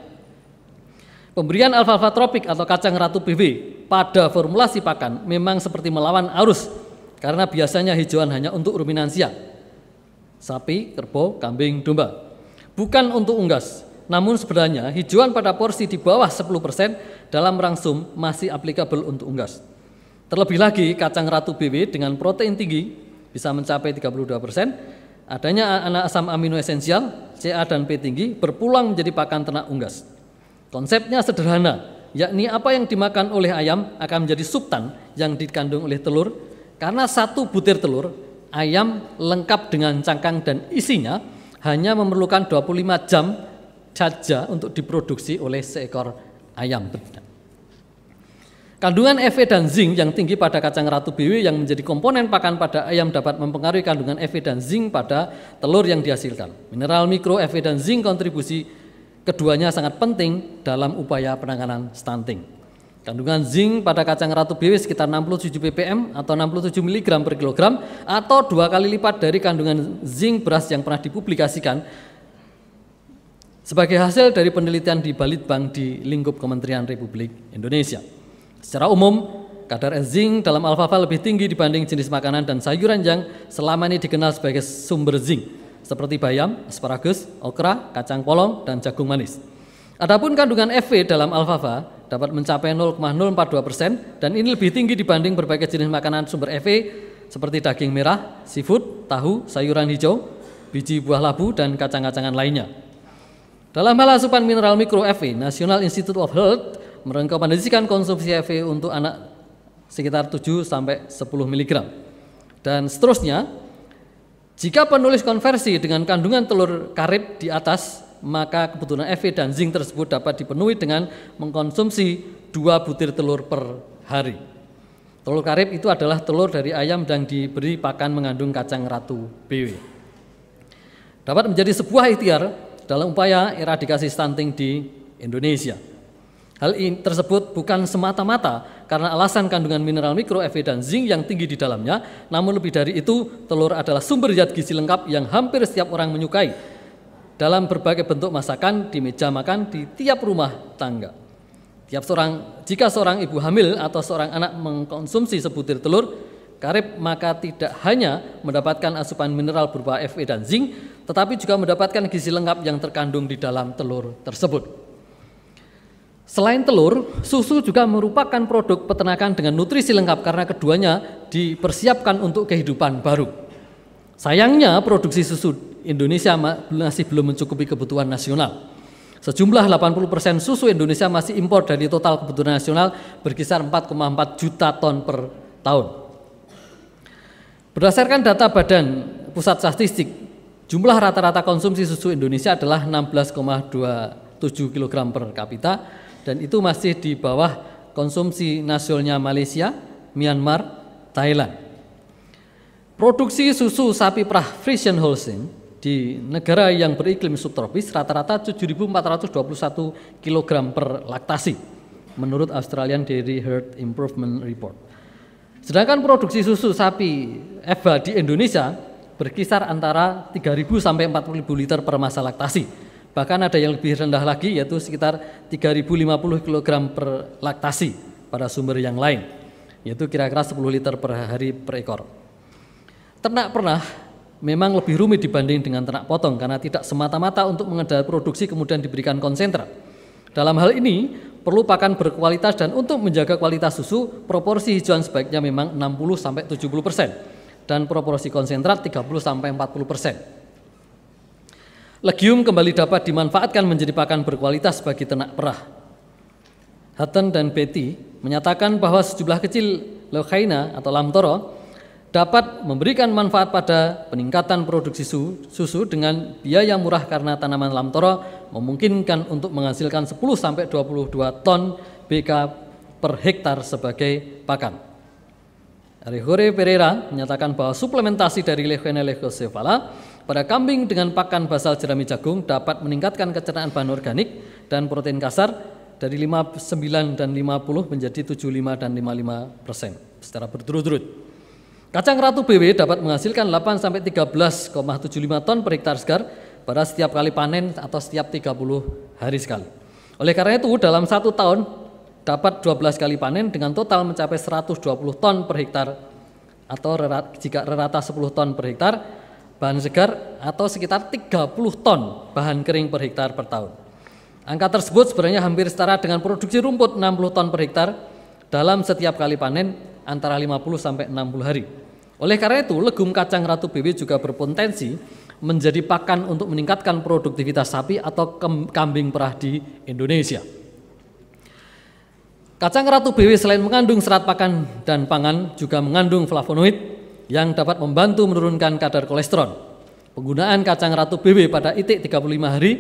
Pemberian alfalfa tropik atau kacang ratu BW pada formulasi pakan memang seperti melawan arus karena biasanya hijauan hanya untuk ruminansia, sapi, kerbau, kambing, domba. Bukan untuk unggas, namun sebenarnya hijauan pada porsi di bawah 10% dalam rangsum masih applicable untuk unggas. Terlebih lagi kacang ratu BW dengan protein tinggi bisa mencapai 32%, adanya anak asam amino esensial, CA dan P tinggi berpulang menjadi pakan ternak unggas. Konsepnya sederhana, yakni apa yang dimakan oleh ayam akan menjadi subtan yang dikandung oleh telur karena satu butir telur ayam lengkap dengan cangkang dan isinya hanya memerlukan 25 jam saja untuk diproduksi oleh seekor ayam Kandungan Fe dan zinc yang tinggi pada kacang ratu BW yang menjadi komponen pakan pada ayam dapat mempengaruhi kandungan Fe dan zinc pada telur yang dihasilkan. Mineral mikro Fe dan zinc kontribusi Keduanya sangat penting dalam upaya penanganan stunting. Kandungan zinc pada kacang ratu BW sekitar 67 ppm atau 67 mg per kilogram atau dua kali lipat dari kandungan zinc beras yang pernah dipublikasikan sebagai hasil dari penelitian di Balitbang di lingkup Kementerian Republik Indonesia. Secara umum, kadar zinc dalam alfalfa lebih tinggi dibanding jenis makanan dan sayuran yang selama ini dikenal sebagai sumber zinc seperti bayam, asparagus, okra, kacang polong, dan jagung manis. Adapun kandungan FV dalam alfalfa dapat mencapai 0,042% persen, dan ini lebih tinggi dibanding berbagai jenis makanan sumber FV seperti daging merah, seafood, tahu, sayuran hijau, biji buah labu, dan kacang-kacangan lainnya. Dalam hal asupan mineral mikro FV, National Institute of Health merekomendasikan konsumsi FV untuk anak sekitar 7 10 mg. Dan seterusnya, jika penulis konversi dengan kandungan telur karib di atas, maka kebutuhan Fe dan zinc tersebut dapat dipenuhi dengan mengkonsumsi dua butir telur per hari. Telur karib itu adalah telur dari ayam dan diberi pakan mengandung kacang ratu BW. Dapat menjadi sebuah ikhtiar dalam upaya eradikasi stunting di Indonesia. Hal ini tersebut bukan semata-mata karena alasan kandungan mineral mikro, Fe, dan zinc yang tinggi di dalamnya, namun lebih dari itu, telur adalah sumber zat gizi lengkap yang hampir setiap orang menyukai dalam berbagai bentuk masakan, di meja makan, di tiap rumah tangga. Tiap seorang, jika seorang ibu hamil atau seorang anak mengkonsumsi sebutir telur karib, maka tidak hanya mendapatkan asupan mineral berupa Fe dan zinc, tetapi juga mendapatkan gizi lengkap yang terkandung di dalam telur tersebut. Selain telur, susu juga merupakan produk peternakan dengan nutrisi lengkap karena keduanya dipersiapkan untuk kehidupan baru. Sayangnya produksi susu Indonesia masih belum mencukupi kebutuhan nasional. Sejumlah 80% susu Indonesia masih impor dari total kebutuhan nasional berkisar 4,4 juta ton per tahun. Berdasarkan data Badan Pusat Statistik, jumlah rata-rata konsumsi susu Indonesia adalah 16,27 kg per kapita dan itu masih di bawah konsumsi nasionalnya Malaysia, Myanmar, Thailand. Produksi susu sapi perah Friesian Holstein di negara yang beriklim subtropis rata-rata 7.421 kg per laktasi menurut Australian Dairy Herd Improvement Report. Sedangkan produksi susu sapi Eva di Indonesia berkisar antara 3.000 sampai 4.000 liter per masa laktasi Bahkan ada yang lebih rendah lagi yaitu sekitar 3050 kg per laktasi pada sumber yang lain yaitu kira-kira 10 liter per hari per ekor. Ternak pernah memang lebih rumit dibanding dengan ternak potong karena tidak semata-mata untuk mengendalikan produksi kemudian diberikan konsentrat. Dalam hal ini perlu pakan berkualitas dan untuk menjaga kualitas susu proporsi hijauan sebaiknya memang 60 70% dan proporsi konsentrat 30 40%. Legium kembali dapat dimanfaatkan menjadi pakan berkualitas bagi ternak perah. Hutton dan Betty menyatakan bahwa sejumlah kecil leukaina atau lamtoro dapat memberikan manfaat pada peningkatan produksi susu, dengan biaya murah karena tanaman lamtoro memungkinkan untuk menghasilkan 10 22 ton BK per hektar sebagai pakan. Arihore Pereira menyatakan bahwa suplementasi dari Leucaena leucocephala pada kambing dengan pakan basal jerami jagung dapat meningkatkan kecernaan bahan organik dan protein kasar dari 59 dan 50 menjadi 75 dan 55 persen secara berturut-turut. Kacang ratu BW dapat menghasilkan 8 sampai 13,75 ton per hektar segar pada setiap kali panen atau setiap 30 hari sekali. Oleh karena itu, dalam satu tahun dapat 12 kali panen dengan total mencapai 120 ton per hektar atau jika rata 10 ton per hektar bahan segar atau sekitar 30 ton bahan kering per hektar per tahun. Angka tersebut sebenarnya hampir setara dengan produksi rumput 60 ton per hektar dalam setiap kali panen antara 50 sampai 60 hari. Oleh karena itu, legum kacang ratu BW juga berpotensi menjadi pakan untuk meningkatkan produktivitas sapi atau kambing perah di Indonesia. Kacang ratu BW selain mengandung serat pakan dan pangan juga mengandung flavonoid yang dapat membantu menurunkan kadar kolesterol. Penggunaan kacang ratu BW pada itik 35 hari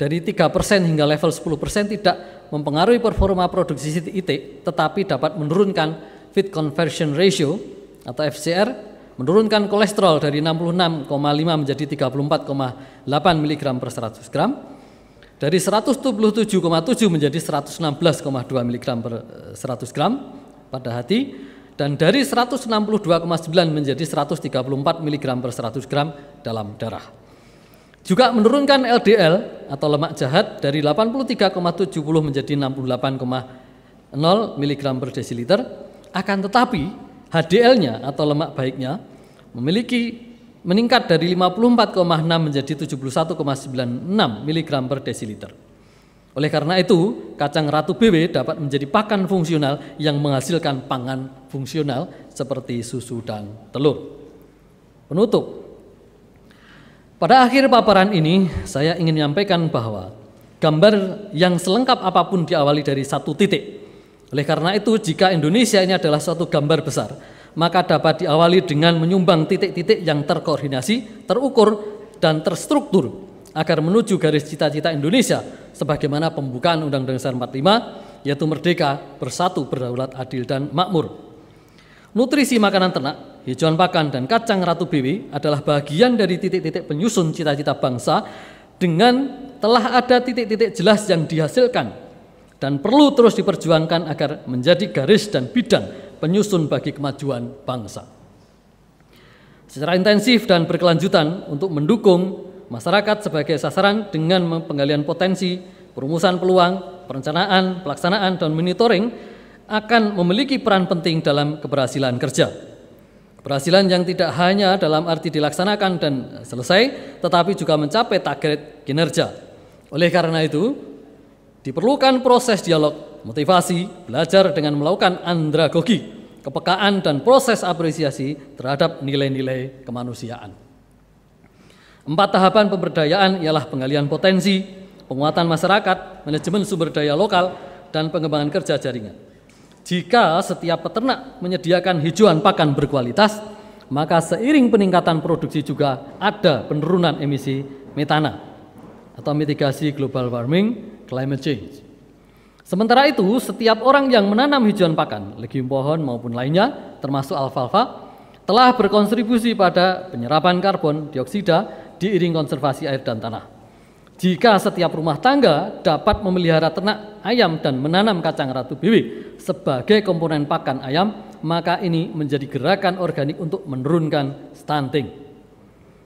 dari 3% hingga level 10% tidak mempengaruhi performa produksi itik tetapi dapat menurunkan fit conversion ratio atau FCR menurunkan kolesterol dari 66,5 menjadi 34,8 mg per 100 gram dari 177,7 menjadi 116,2 mg per 100 eh, gram pada hati dan dari 162,9 menjadi 134 mg per 100 gram dalam darah. Juga menurunkan LDL atau lemak jahat dari 83,70 menjadi 68,0 mg per desiliter. Akan tetapi HDL-nya atau lemak baiknya memiliki meningkat dari 54,6 menjadi 71,96 mg per desiliter. Oleh karena itu, kacang ratu BW dapat menjadi pakan fungsional yang menghasilkan pangan fungsional seperti susu dan telur. Penutup. Pada akhir paparan ini, saya ingin menyampaikan bahwa gambar yang selengkap apapun diawali dari satu titik. Oleh karena itu, jika Indonesia ini adalah suatu gambar besar, maka dapat diawali dengan menyumbang titik-titik yang terkoordinasi, terukur, dan terstruktur agar menuju garis cita-cita Indonesia sebagaimana pembukaan Undang-Undang Dasar 45 yaitu merdeka, bersatu, berdaulat, adil dan makmur. Nutrisi makanan ternak, hijauan pakan dan kacang ratu biwi adalah bagian dari titik-titik penyusun cita-cita bangsa dengan telah ada titik-titik jelas yang dihasilkan dan perlu terus diperjuangkan agar menjadi garis dan bidang penyusun bagi kemajuan bangsa. Secara intensif dan berkelanjutan untuk mendukung masyarakat sebagai sasaran dengan penggalian potensi, perumusan peluang, perencanaan, pelaksanaan, dan monitoring akan memiliki peran penting dalam keberhasilan kerja. Keberhasilan yang tidak hanya dalam arti dilaksanakan dan selesai, tetapi juga mencapai target kinerja. Oleh karena itu, diperlukan proses dialog, motivasi, belajar dengan melakukan andragogi, kepekaan dan proses apresiasi terhadap nilai-nilai kemanusiaan. Empat tahapan pemberdayaan ialah penggalian potensi, penguatan masyarakat, manajemen sumber daya lokal, dan pengembangan kerja jaringan. Jika setiap peternak menyediakan hijauan pakan berkualitas, maka seiring peningkatan produksi juga ada penurunan emisi metana atau mitigasi global warming, climate change. Sementara itu, setiap orang yang menanam hijauan pakan, legium pohon maupun lainnya, termasuk alfalfa, telah berkontribusi pada penyerapan karbon dioksida diiring konservasi air dan tanah. Jika setiap rumah tangga dapat memelihara ternak ayam dan menanam kacang ratu biwi sebagai komponen pakan ayam, maka ini menjadi gerakan organik untuk menurunkan stunting.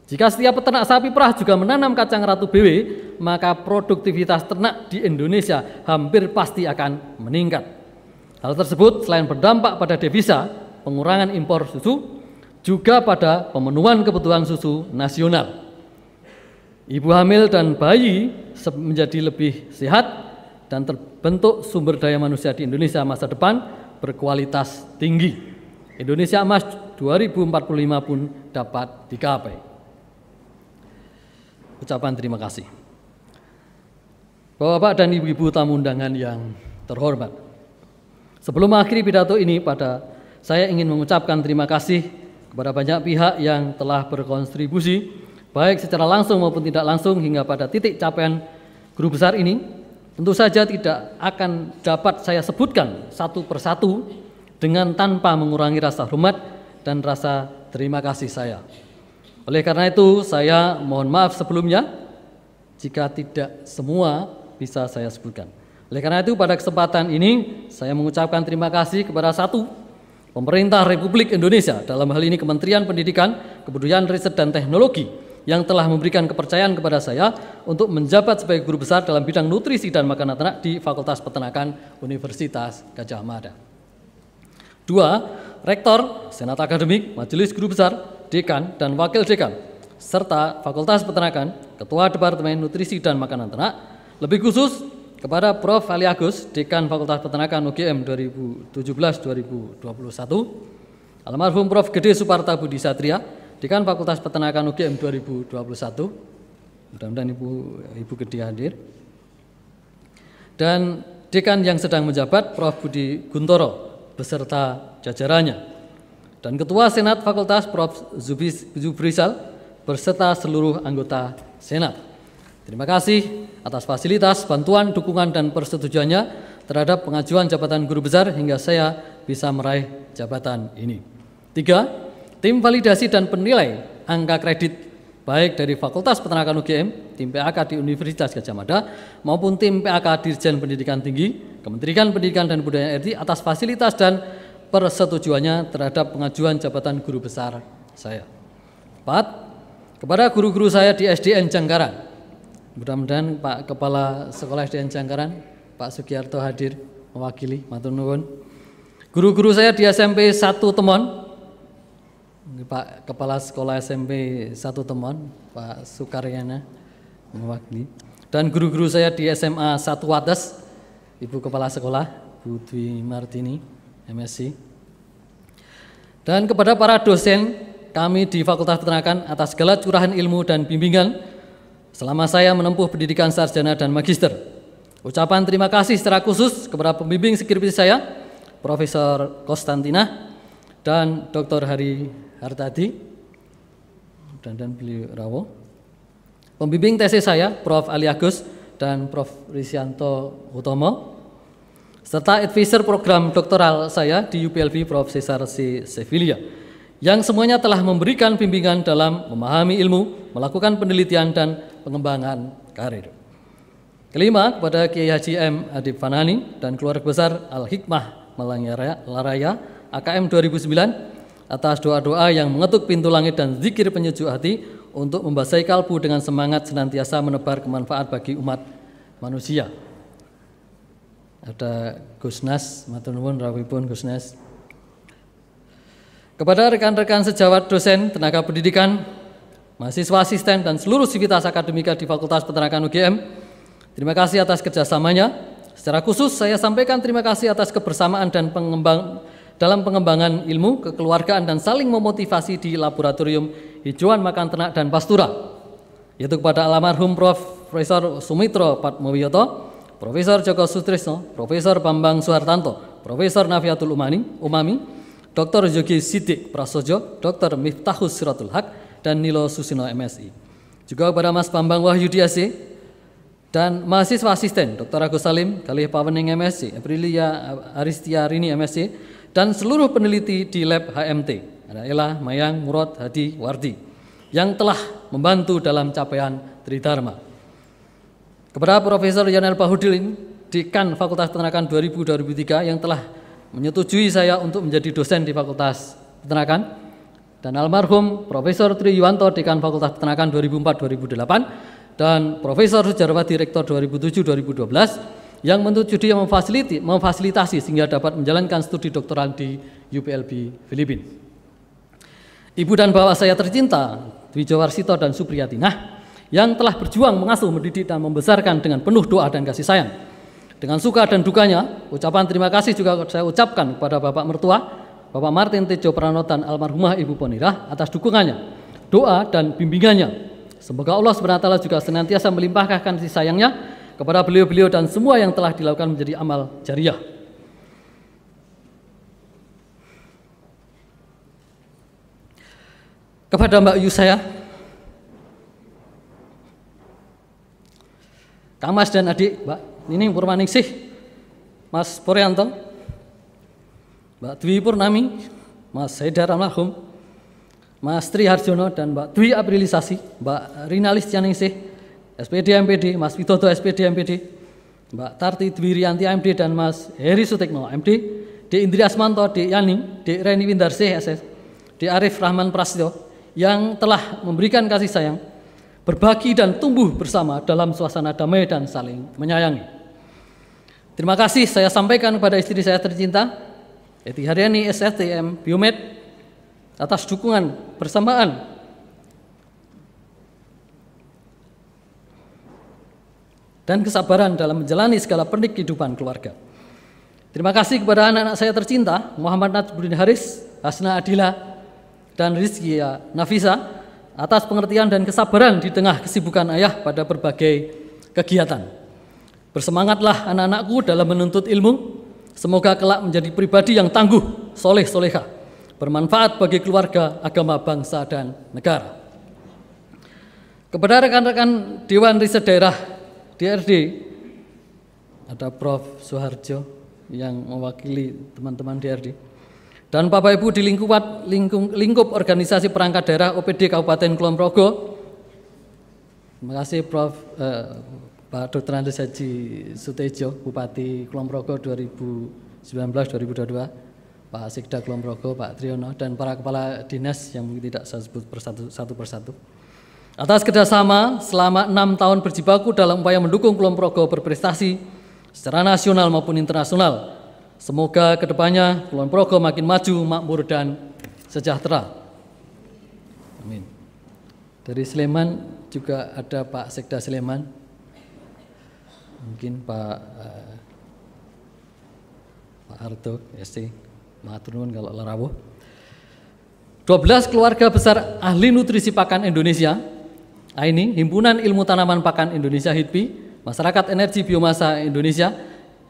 Jika setiap peternak sapi perah juga menanam kacang ratu BW, maka produktivitas ternak di Indonesia hampir pasti akan meningkat. Hal tersebut selain berdampak pada devisa, pengurangan impor susu, juga pada pemenuhan kebutuhan susu nasional. Ibu hamil dan bayi menjadi lebih sehat dan terbentuk sumber daya manusia di Indonesia masa depan berkualitas tinggi. Indonesia Emas 2045 pun dapat dicapai. Ucapan terima kasih. Bapak-bapak dan ibu-ibu tamu undangan yang terhormat. Sebelum mengakhiri pidato ini pada saya ingin mengucapkan terima kasih kepada banyak pihak yang telah berkontribusi baik secara langsung maupun tidak langsung hingga pada titik capaian guru besar ini, tentu saja tidak akan dapat saya sebutkan satu persatu dengan tanpa mengurangi rasa hormat dan rasa terima kasih saya. Oleh karena itu, saya mohon maaf sebelumnya jika tidak semua bisa saya sebutkan. Oleh karena itu, pada kesempatan ini saya mengucapkan terima kasih kepada satu pemerintah Republik Indonesia dalam hal ini Kementerian Pendidikan, Kebudayaan, Riset dan Teknologi yang telah memberikan kepercayaan kepada saya untuk menjabat sebagai guru besar dalam bidang nutrisi dan makanan ternak di Fakultas Peternakan Universitas Gajah Mada. Dua, Rektor, Senat Akademik, Majelis Guru Besar, Dekan, dan Wakil Dekan, serta Fakultas Peternakan, Ketua Departemen Nutrisi dan Makanan Ternak, lebih khusus kepada Prof. Ali Agus, Dekan Fakultas Peternakan UGM 2017-2021, almarhum Prof. Gede Suparta Budi Satria, Dekan Fakultas Peternakan UGM 2021. Mudah-mudahan Ibu Ibu Gede hadir. Dan dekan yang sedang menjabat Prof Budi Guntoro beserta jajarannya. Dan Ketua Senat Fakultas Prof Zubis, Zubrisal beserta seluruh anggota Senat. Terima kasih atas fasilitas, bantuan, dukungan, dan persetujuannya terhadap pengajuan jabatan guru besar hingga saya bisa meraih jabatan ini. Tiga, Tim validasi dan penilai angka kredit baik dari Fakultas Peternakan UGM, tim PAK di Universitas Gajah Mada, maupun tim PAK Dirjen Pendidikan Tinggi, Kementerian Pendidikan dan Budaya RI atas fasilitas dan persetujuannya terhadap pengajuan jabatan guru besar saya. Empat, kepada guru-guru saya di SDN Jangkaran, mudah-mudahan Pak Kepala Sekolah SDN Jangkaran, Pak Sugiyarto hadir mewakili, matur nuwun. Guru-guru saya di SMP 1 Temon, Pak Kepala Sekolah SMP satu teman, Pak Sukaryana mewakili Dan guru-guru saya di SMA satu atas, Ibu Kepala Sekolah, Bu Dwi Martini, MSc. Dan kepada para dosen kami di Fakultas Peternakan atas segala curahan ilmu dan bimbingan selama saya menempuh pendidikan sarjana dan magister. Ucapan terima kasih secara khusus kepada pembimbing skripsi saya, Profesor Konstantina dan Dr. Hari harta di dan dan beli Rawo. Pembimbing TC saya Prof Ali Agus dan Prof Risianto Utomo, serta advisor program doktoral saya di UPLV Prof Cesar C. Sevilla yang semuanya telah memberikan bimbingan dalam memahami ilmu, melakukan penelitian dan pengembangan karir. Kelima, kepada Kiai Haji M. Adib Fanani dan keluarga besar Al-Hikmah Malangya Laraya AKM 2009 atas doa-doa yang mengetuk pintu langit dan zikir penyejuk hati untuk membasahi kalbu dengan semangat senantiasa menebar kemanfaat bagi umat manusia. Ada Gusnas, Maturnuwun, Rawipun Gusnas. Kepada rekan-rekan sejawat dosen, tenaga pendidikan, mahasiswa asisten, dan seluruh sivitas akademika di Fakultas Peternakan UGM, terima kasih atas kerjasamanya. Secara khusus, saya sampaikan terima kasih atas kebersamaan dan pengembang, dalam pengembangan ilmu, kekeluargaan dan saling memotivasi di laboratorium hijauan makan ternak dan pastura yaitu kepada almarhum Prof. Profesor Sumitro Patmowiyoto, Profesor Joko Sutrisno, Profesor Bambang Suhartanto, Profesor Nafiatul Umani, Umami, Dr. Yogi Sidik Prasojo, Dr. Miftahus Siratul Haq, dan Nilo Susino MSI. Juga kepada Mas Bambang Wahyudi AC, dan mahasiswa asisten Dr. Agus Salim, Galih Pawening MSc, Aprilia aristiarini Rini MSc, dan seluruh peneliti di lab HMT, ada Ella, Mayang, Murad, Hadi, Wardi, yang telah membantu dalam capaian Tridharma. Kepada Profesor Yanel Bahudilin, dekan Fakultas Peternakan 2000-2003 yang telah menyetujui saya untuk menjadi dosen di Fakultas Peternakan, dan almarhum Profesor Tri Yuwanto Dekan Fakultas Peternakan 2004-2008 dan Profesor Sujarwati Rektor 2007-2012 yang menyetujui yang memfasiliti memfasilitasi sehingga dapat menjalankan studi doktoral di UPLB Filipina. Ibu dan bapak saya tercinta, Dwi Jawarsito dan Supriyati. Nah, yang telah berjuang mengasuh, mendidik dan membesarkan dengan penuh doa dan kasih sayang. Dengan suka dan dukanya, ucapan terima kasih juga saya ucapkan kepada Bapak Mertua, Bapak Martin Tejo Pranotan almarhumah Ibu Ponirah atas dukungannya, doa dan bimbingannya. Semoga Allah SWT juga senantiasa melimpahkan kasih sayangnya kepada beliau-beliau dan semua yang telah dilakukan menjadi amal jariah. Kepada Mbak Yu saya, Kamas dan adik, Mbak Purmaning sih, Mas Purianto, Mbak Dwi Purnami, Mas Haidar Almarhum, Mas Tri Harjono dan Mbak Dwi Aprilisasi, Mbak Rinalis Janingsih, SPD MPD, Mas Widodo SPD MPD, Mbak Tarti Dwirianti MD dan Mas Heri Sutikno MD, D Indri Asmanto, D Yani, D Reni Windarsih SS, D Arif Rahman Prasetyo yang telah memberikan kasih sayang, berbagi dan tumbuh bersama dalam suasana damai dan saling menyayangi. Terima kasih saya sampaikan kepada istri saya tercinta, Eti Haryani SSTM Biomed atas dukungan persamaan. dan kesabaran dalam menjalani segala pernik kehidupan keluarga. Terima kasih kepada anak-anak saya tercinta, Muhammad Najmuddin Haris, Hasna Adila, dan Rizky Nafisa atas pengertian dan kesabaran di tengah kesibukan ayah pada berbagai kegiatan. Bersemangatlah anak-anakku dalam menuntut ilmu. Semoga kelak menjadi pribadi yang tangguh, soleh, soleha, bermanfaat bagi keluarga, agama, bangsa, dan negara. Kepada rekan-rekan Dewan Riset Daerah di RD ada Prof. Soeharjo yang mewakili teman-teman RD dan Bapak Ibu di lingkup, lingkup, lingkup organisasi perangkat daerah OPD Kabupaten Kulon Progo. Terima kasih Prof. Eh, Pak Dr. Andes Haji Sutejo, Bupati Kulon Progo 2019-2022, Pak Sekda Kulon Progo, Pak Triono, dan para kepala dinas yang tidak saya sebut persatu, satu persatu. Atas kerjasama selama enam tahun berjibaku dalam upaya mendukung Progo berprestasi secara nasional maupun internasional. Semoga kedepannya Progo makin maju, makmur, dan sejahtera. Amin. Dari Sleman juga ada Pak Sekda Sleman. Mungkin Pak uh, Pak Harto, ST, Maturnuun kalau Larawo. 12 keluarga besar ahli nutrisi pakan Indonesia Nah ini Himpunan Ilmu Tanaman Pakan Indonesia HITPI, Masyarakat Energi Biomasa Indonesia,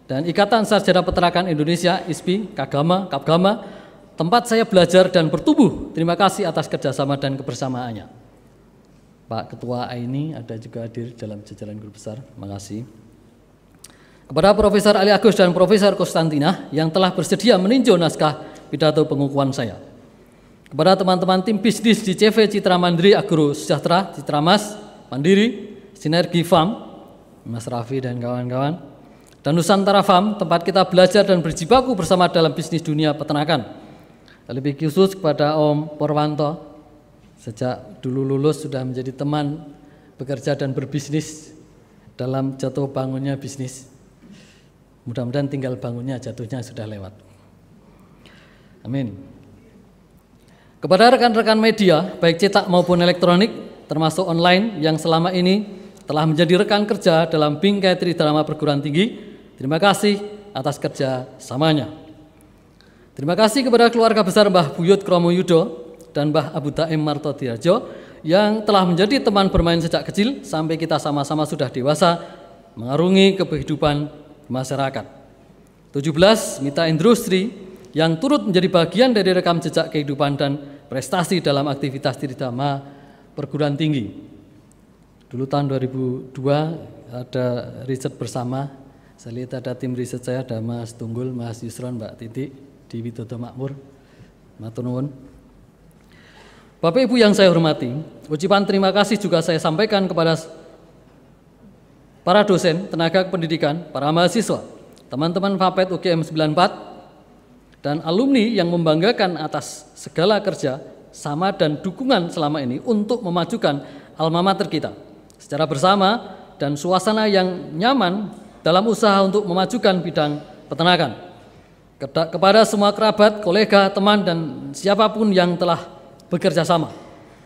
dan Ikatan Sarjana Peternakan Indonesia ISPI Kagama Kapgama tempat saya belajar dan bertumbuh. Terima kasih atas kerjasama dan kebersamaannya. Pak Ketua Aini ada juga hadir dalam jajaran grup besar. Makasih. Kepada Profesor Ali Agus dan Profesor Konstantina yang telah bersedia meninjau naskah pidato pengukuhan saya. Kepada teman-teman tim bisnis di CV Citra Mandiri Agro Sejahtera, Citra Mas, Mandiri, Sinergi Farm, Mas Raffi dan kawan-kawan, dan Nusantara Farm, tempat kita belajar dan berjibaku bersama dalam bisnis dunia peternakan. Lebih khusus kepada Om Purwanto, sejak dulu lulus sudah menjadi teman bekerja dan berbisnis dalam jatuh bangunnya bisnis. Mudah-mudahan tinggal bangunnya, jatuhnya sudah lewat. Amin. Kepada rekan-rekan media, baik cetak maupun elektronik, termasuk online yang selama ini telah menjadi rekan kerja dalam bingkai Tridrama Perguruan Tinggi, terima kasih atas kerja samanya. Terima kasih kepada keluarga besar Mbah Buyut Kromo Yudo dan Mbah Abu Daim Marto Dirjo yang telah menjadi teman bermain sejak kecil sampai kita sama-sama sudah dewasa mengarungi kehidupan masyarakat. 17. Mita Industri yang turut menjadi bagian dari rekam jejak kehidupan dan prestasi dalam aktivitas tiridama perguruan tinggi. Dulu tahun 2002 ada riset bersama, saya lihat ada tim riset saya, ada Mas Tunggul, Mas Yusron, Mbak Titik, di Widodo Makmur, Matunun. Bapak Ibu yang saya hormati, ucapan terima kasih juga saya sampaikan kepada para dosen, tenaga pendidikan, para mahasiswa, teman-teman FAPET UGM 94, dan alumni yang membanggakan atas segala kerja sama dan dukungan selama ini untuk memajukan alma mater kita secara bersama dan suasana yang nyaman dalam usaha untuk memajukan bidang peternakan. Kepada semua kerabat, kolega, teman, dan siapapun yang telah bekerja sama,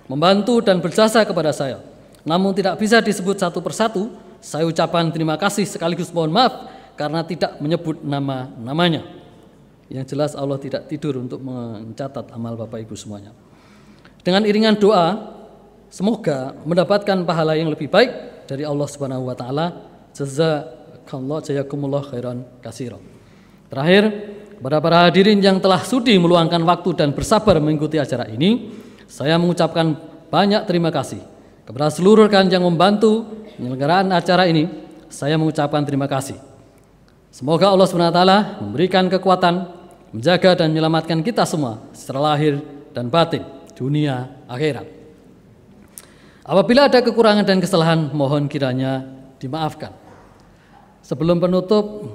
membantu dan berjasa kepada saya. Namun tidak bisa disebut satu persatu, saya ucapkan terima kasih sekaligus mohon maaf karena tidak menyebut nama-namanya. Yang jelas Allah tidak tidur untuk mencatat amal Bapak Ibu semuanya. Dengan iringan doa, semoga mendapatkan pahala yang lebih baik dari Allah Subhanahu wa taala. Jazakallah jayakumullah khairan katsira. Terakhir, kepada para hadirin yang telah sudi meluangkan waktu dan bersabar mengikuti acara ini, saya mengucapkan banyak terima kasih kepada seluruh rekan yang membantu penyelenggaraan acara ini. Saya mengucapkan terima kasih. Semoga Allah SWT memberikan kekuatan menjaga dan menyelamatkan kita semua secara lahir dan batin, dunia, akhirat. Apabila ada kekurangan dan kesalahan, mohon kiranya dimaafkan. Sebelum penutup,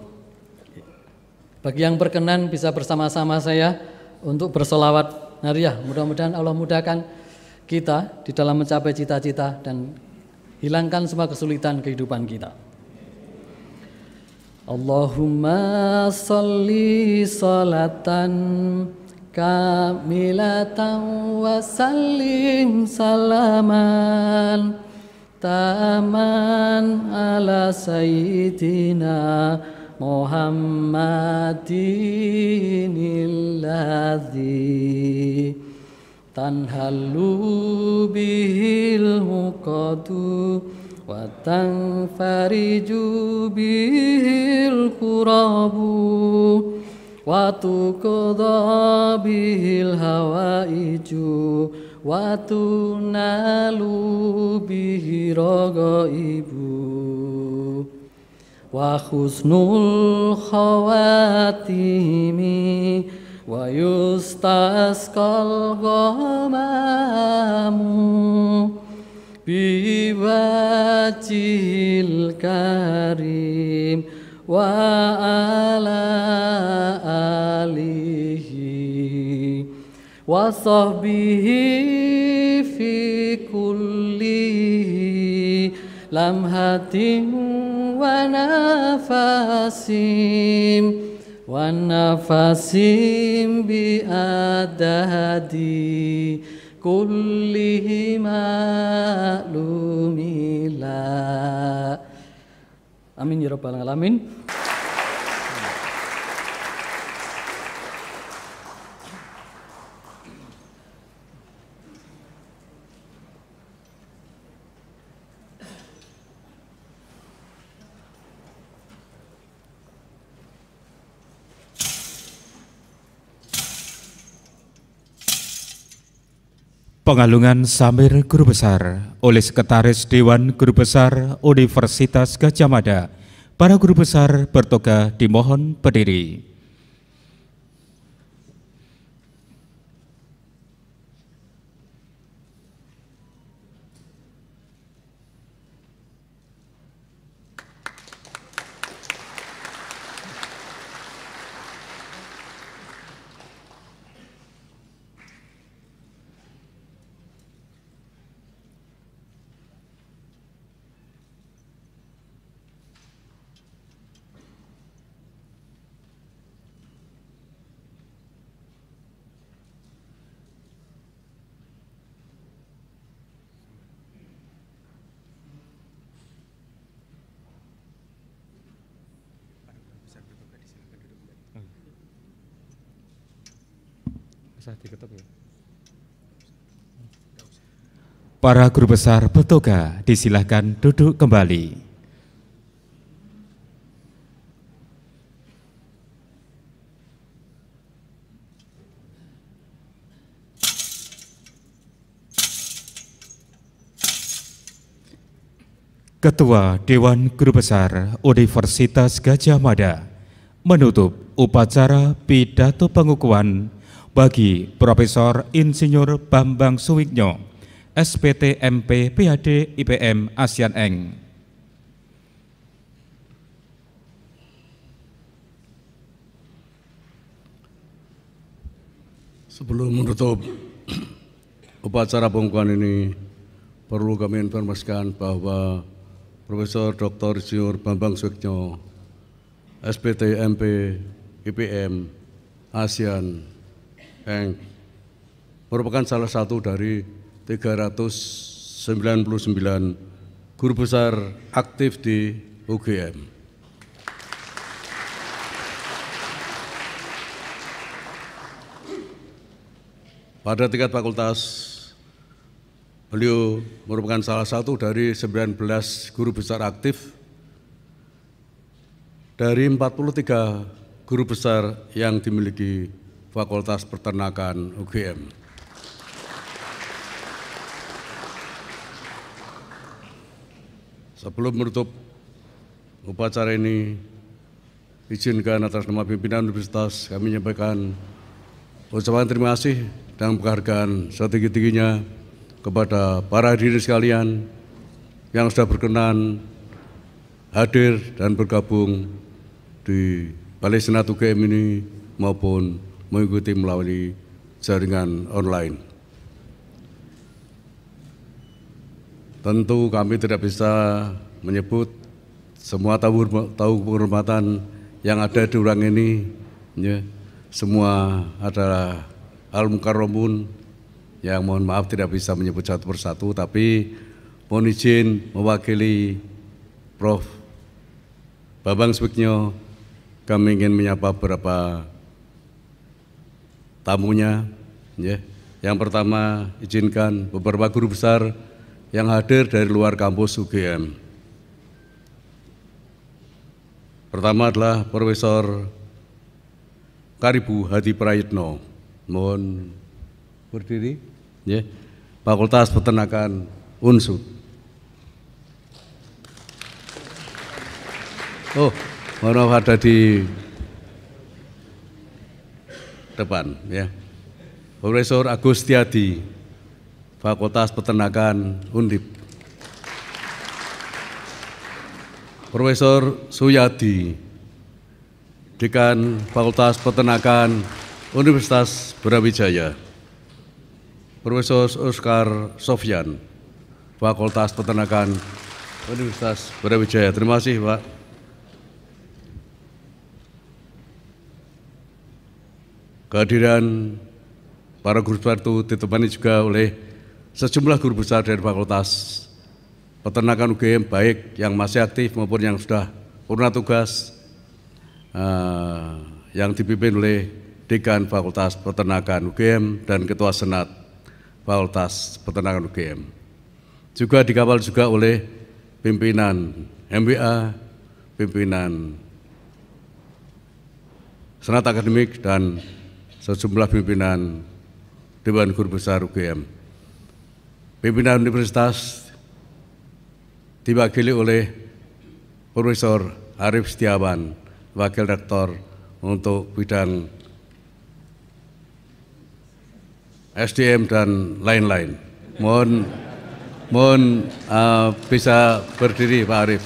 bagi yang berkenan bisa bersama-sama saya untuk bersolawat nariah. Mudah-mudahan Allah mudahkan kita di dalam mencapai cita-cita dan hilangkan semua kesulitan kehidupan kita. اللهم صل صلاة كاملة وسلم سلاما تاما على سيدنا محمد الذي تنهل به المقدس watan fariju bihil kurabu watu kodo bihil hawa iju watu nalu bihirogo ibu wahusnul khawatimi wa yustaskal ghamamu بوجهه الكريم وعلى آله وصحبه في كل لمحة ونفس ونفس بأدهدي kullihi ma'lumila. Amin ya rabbal alamin. Pengalungan Samir Guru Besar oleh Sekretaris Dewan Guru Besar Universitas Gajah Mada. Para guru besar bertoga dimohon berdiri. Para guru besar Betoga disilahkan duduk kembali. Ketua Dewan Guru Besar Universitas Gajah Mada menutup upacara pidato pengukuhan bagi Profesor Insinyur Bambang Suwiknyo SPT MP PHD IPM ASEAN Eng. Sebelum menutup upacara pembukaan ini, perlu kami informasikan bahwa Profesor Dr. Sir Bambang Sukyo, SPT MP IPM ASEAN Eng merupakan salah satu dari 399 guru besar aktif di UGM. Pada tingkat fakultas, beliau merupakan salah satu dari 19 guru besar aktif dari 43 guru besar yang dimiliki Fakultas Peternakan UGM. Sebelum menutup upacara ini, izinkan atas nama pimpinan universitas kami menyampaikan ucapan terima kasih dan penghargaan setinggi-tingginya kepada para hadirin sekalian yang sudah berkenan hadir dan bergabung di Balai Senat UGM ini maupun mengikuti melalui jaringan online. Tentu kami tidak bisa menyebut semua tahu tahu penghormatan yang ada di orang ini ya, semua adalah al mukarromun yang mohon maaf tidak bisa menyebut satu persatu tapi mohon izin mewakili Prof Babang Swiknyo kami ingin menyapa beberapa tamunya ya. Yang pertama izinkan beberapa guru besar yang hadir dari luar kampus UGM. Pertama adalah Profesor Karibu Hadi Prayitno. Mohon berdiri. Ya. Fakultas Peternakan Unsu. Oh, mohon maaf ada di depan ya. Profesor Agustiadi. Fakultas Peternakan Undip. Profesor Suyadi, Dekan Fakultas Peternakan Universitas Brawijaya. Profesor Oscar Sofyan, Fakultas Peternakan Universitas Brawijaya. Terima kasih, Pak. Kehadiran para guru itu ditemani juga oleh sejumlah guru besar dari fakultas peternakan UGM baik yang masih aktif maupun yang sudah purna tugas uh, yang dipimpin oleh dekan Fakultas Peternakan UGM dan ketua senat Fakultas Peternakan UGM. Juga dikawal juga oleh pimpinan MBA, pimpinan senat akademik dan sejumlah pimpinan Dewan Guru Besar UGM pimpinan universitas diwakili oleh Profesor Arif Setiawan, Wakil Rektor untuk bidang SDM dan lain-lain. Mohon mohon uh, bisa berdiri Pak Arif.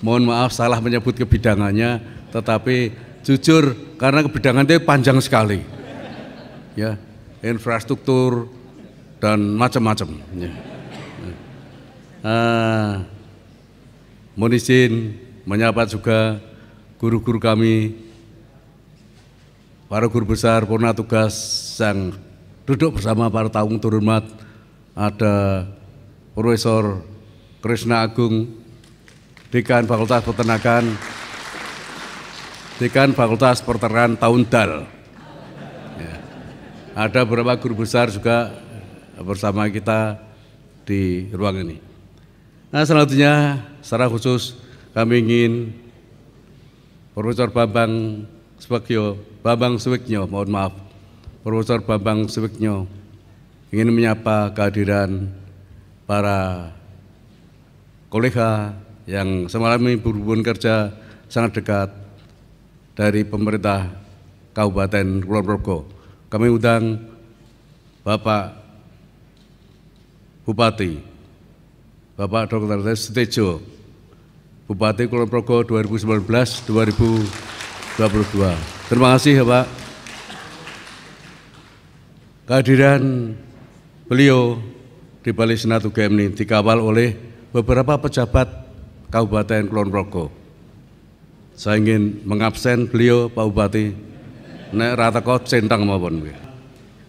Mohon maaf salah menyebut kebidangannya, tetapi jujur karena kebidangannya panjang sekali. Ya, infrastruktur dan macam-macam. Ya. Uh, mohon menyapa juga guru-guru kami, para guru besar, purna tugas yang duduk bersama para tamu terhormat, ada Profesor Krishna Agung, Dekan Fakultas Peternakan, Dekan Fakultas Peternakan Tahun Dal ada beberapa guru besar juga bersama kita di ruang ini. Nah selanjutnya secara khusus kami ingin Profesor Bambang Swekyo, Bambang Sweknyo, mohon maaf, Profesor Bambang Sweknyo ingin menyapa kehadiran para kolega yang semalam ini berhubungan kerja sangat dekat dari pemerintah Kabupaten Kulon Progo kami undang Bapak Bupati, Bapak Dr. Setejo, Bupati Kulon Progo 2019-2022. Terima kasih ya Pak. Kehadiran beliau di Bali Senat UGM ini dikawal oleh beberapa pejabat Kabupaten Kulon Progo. Saya ingin mengabsen beliau Pak Bupati nek ra teko centang mawon kuwi.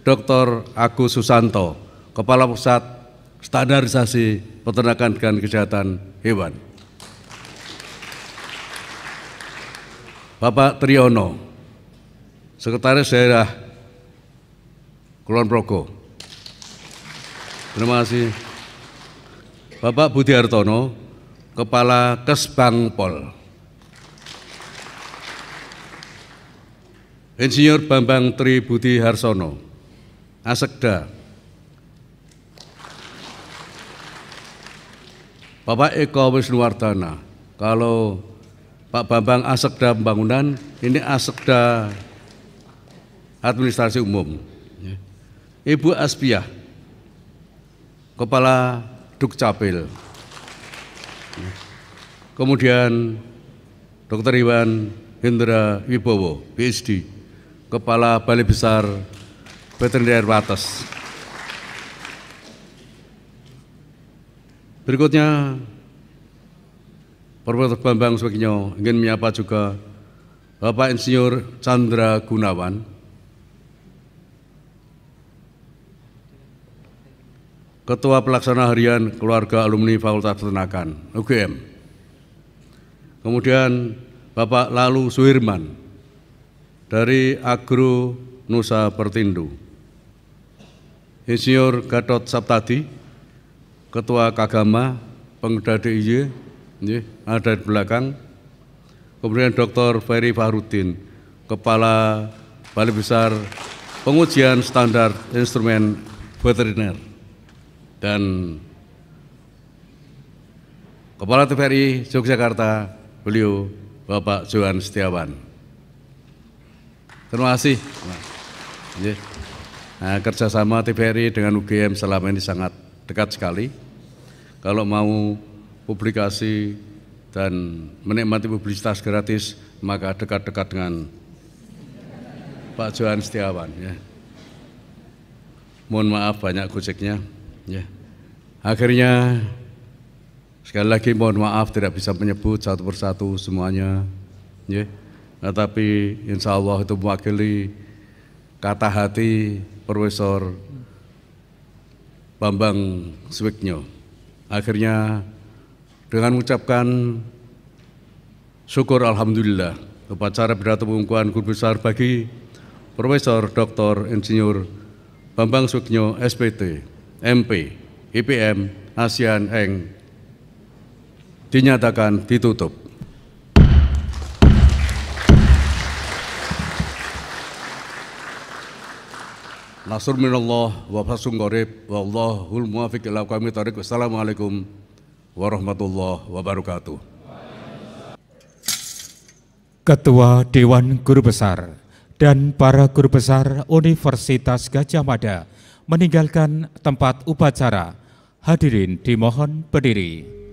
Dr. Agus Susanto, Kepala Pusat Standarisasi Peternakan dan Kesehatan Hewan. Bapak Triyono, Sekretaris Daerah Kulon Progo. Terima kasih. Bapak Budi Hartono, Kepala Kesbangpol. Pol. Insinyur Bambang Tri Budi Harsono, Asekda, Bapak Eko Wisnuwardana, kalau Pak Bambang Asekda Pembangunan, ini Asekda Administrasi Umum. Ibu Aspiah, Kepala Dukcapil. Kemudian Dr. Iwan Hendra Wibowo, PhD. Kepala Balai Besar Veteriner Wates. Berikutnya, Profesor Bambang Sukinyo ingin menyapa juga Bapak Insinyur Chandra Gunawan, Ketua Pelaksana Harian Keluarga Alumni Fakultas Peternakan, UGM. Kemudian Bapak Lalu Suirman, dari Agro Nusa Pertindo. Insinyur Gatot Sabtadi, Ketua Kagama Pengda DIY, ada di belakang. Kemudian Dr. Ferry Fahrudin, Kepala Balai Besar Pengujian Standar Instrumen Veteriner. Dan Kepala TVRI Yogyakarta, beliau Bapak Johan Setiawan. Terima kasih. Iya. Nah, kerjasama TVRI dengan UGM selama ini sangat dekat sekali. Kalau mau publikasi dan menikmati publisitas gratis, maka dekat-dekat dengan Pak Johan Setiawan. Ya. Mohon maaf banyak gojeknya. Ya. Akhirnya sekali lagi mohon maaf tidak bisa menyebut satu persatu semuanya. Ya. Tetapi nah, insya Allah itu mewakili kata hati Profesor Bambang Swiknyo. Akhirnya dengan mengucapkan syukur Alhamdulillah upacara pidato pengukuhan guru besar bagi Profesor Dr. Insinyur Bambang Suknyo SPT, MP, IPM, ASEAN, ENG dinyatakan ditutup. Nasr minallah wa fasun gharib Allahul muwafiq ila aqwamit thariq. Wassalamualaikum warahmatullahi wabarakatuh. Ketua Dewan Guru Besar dan para guru besar Universitas Gajah Mada meninggalkan tempat upacara. Hadirin dimohon berdiri.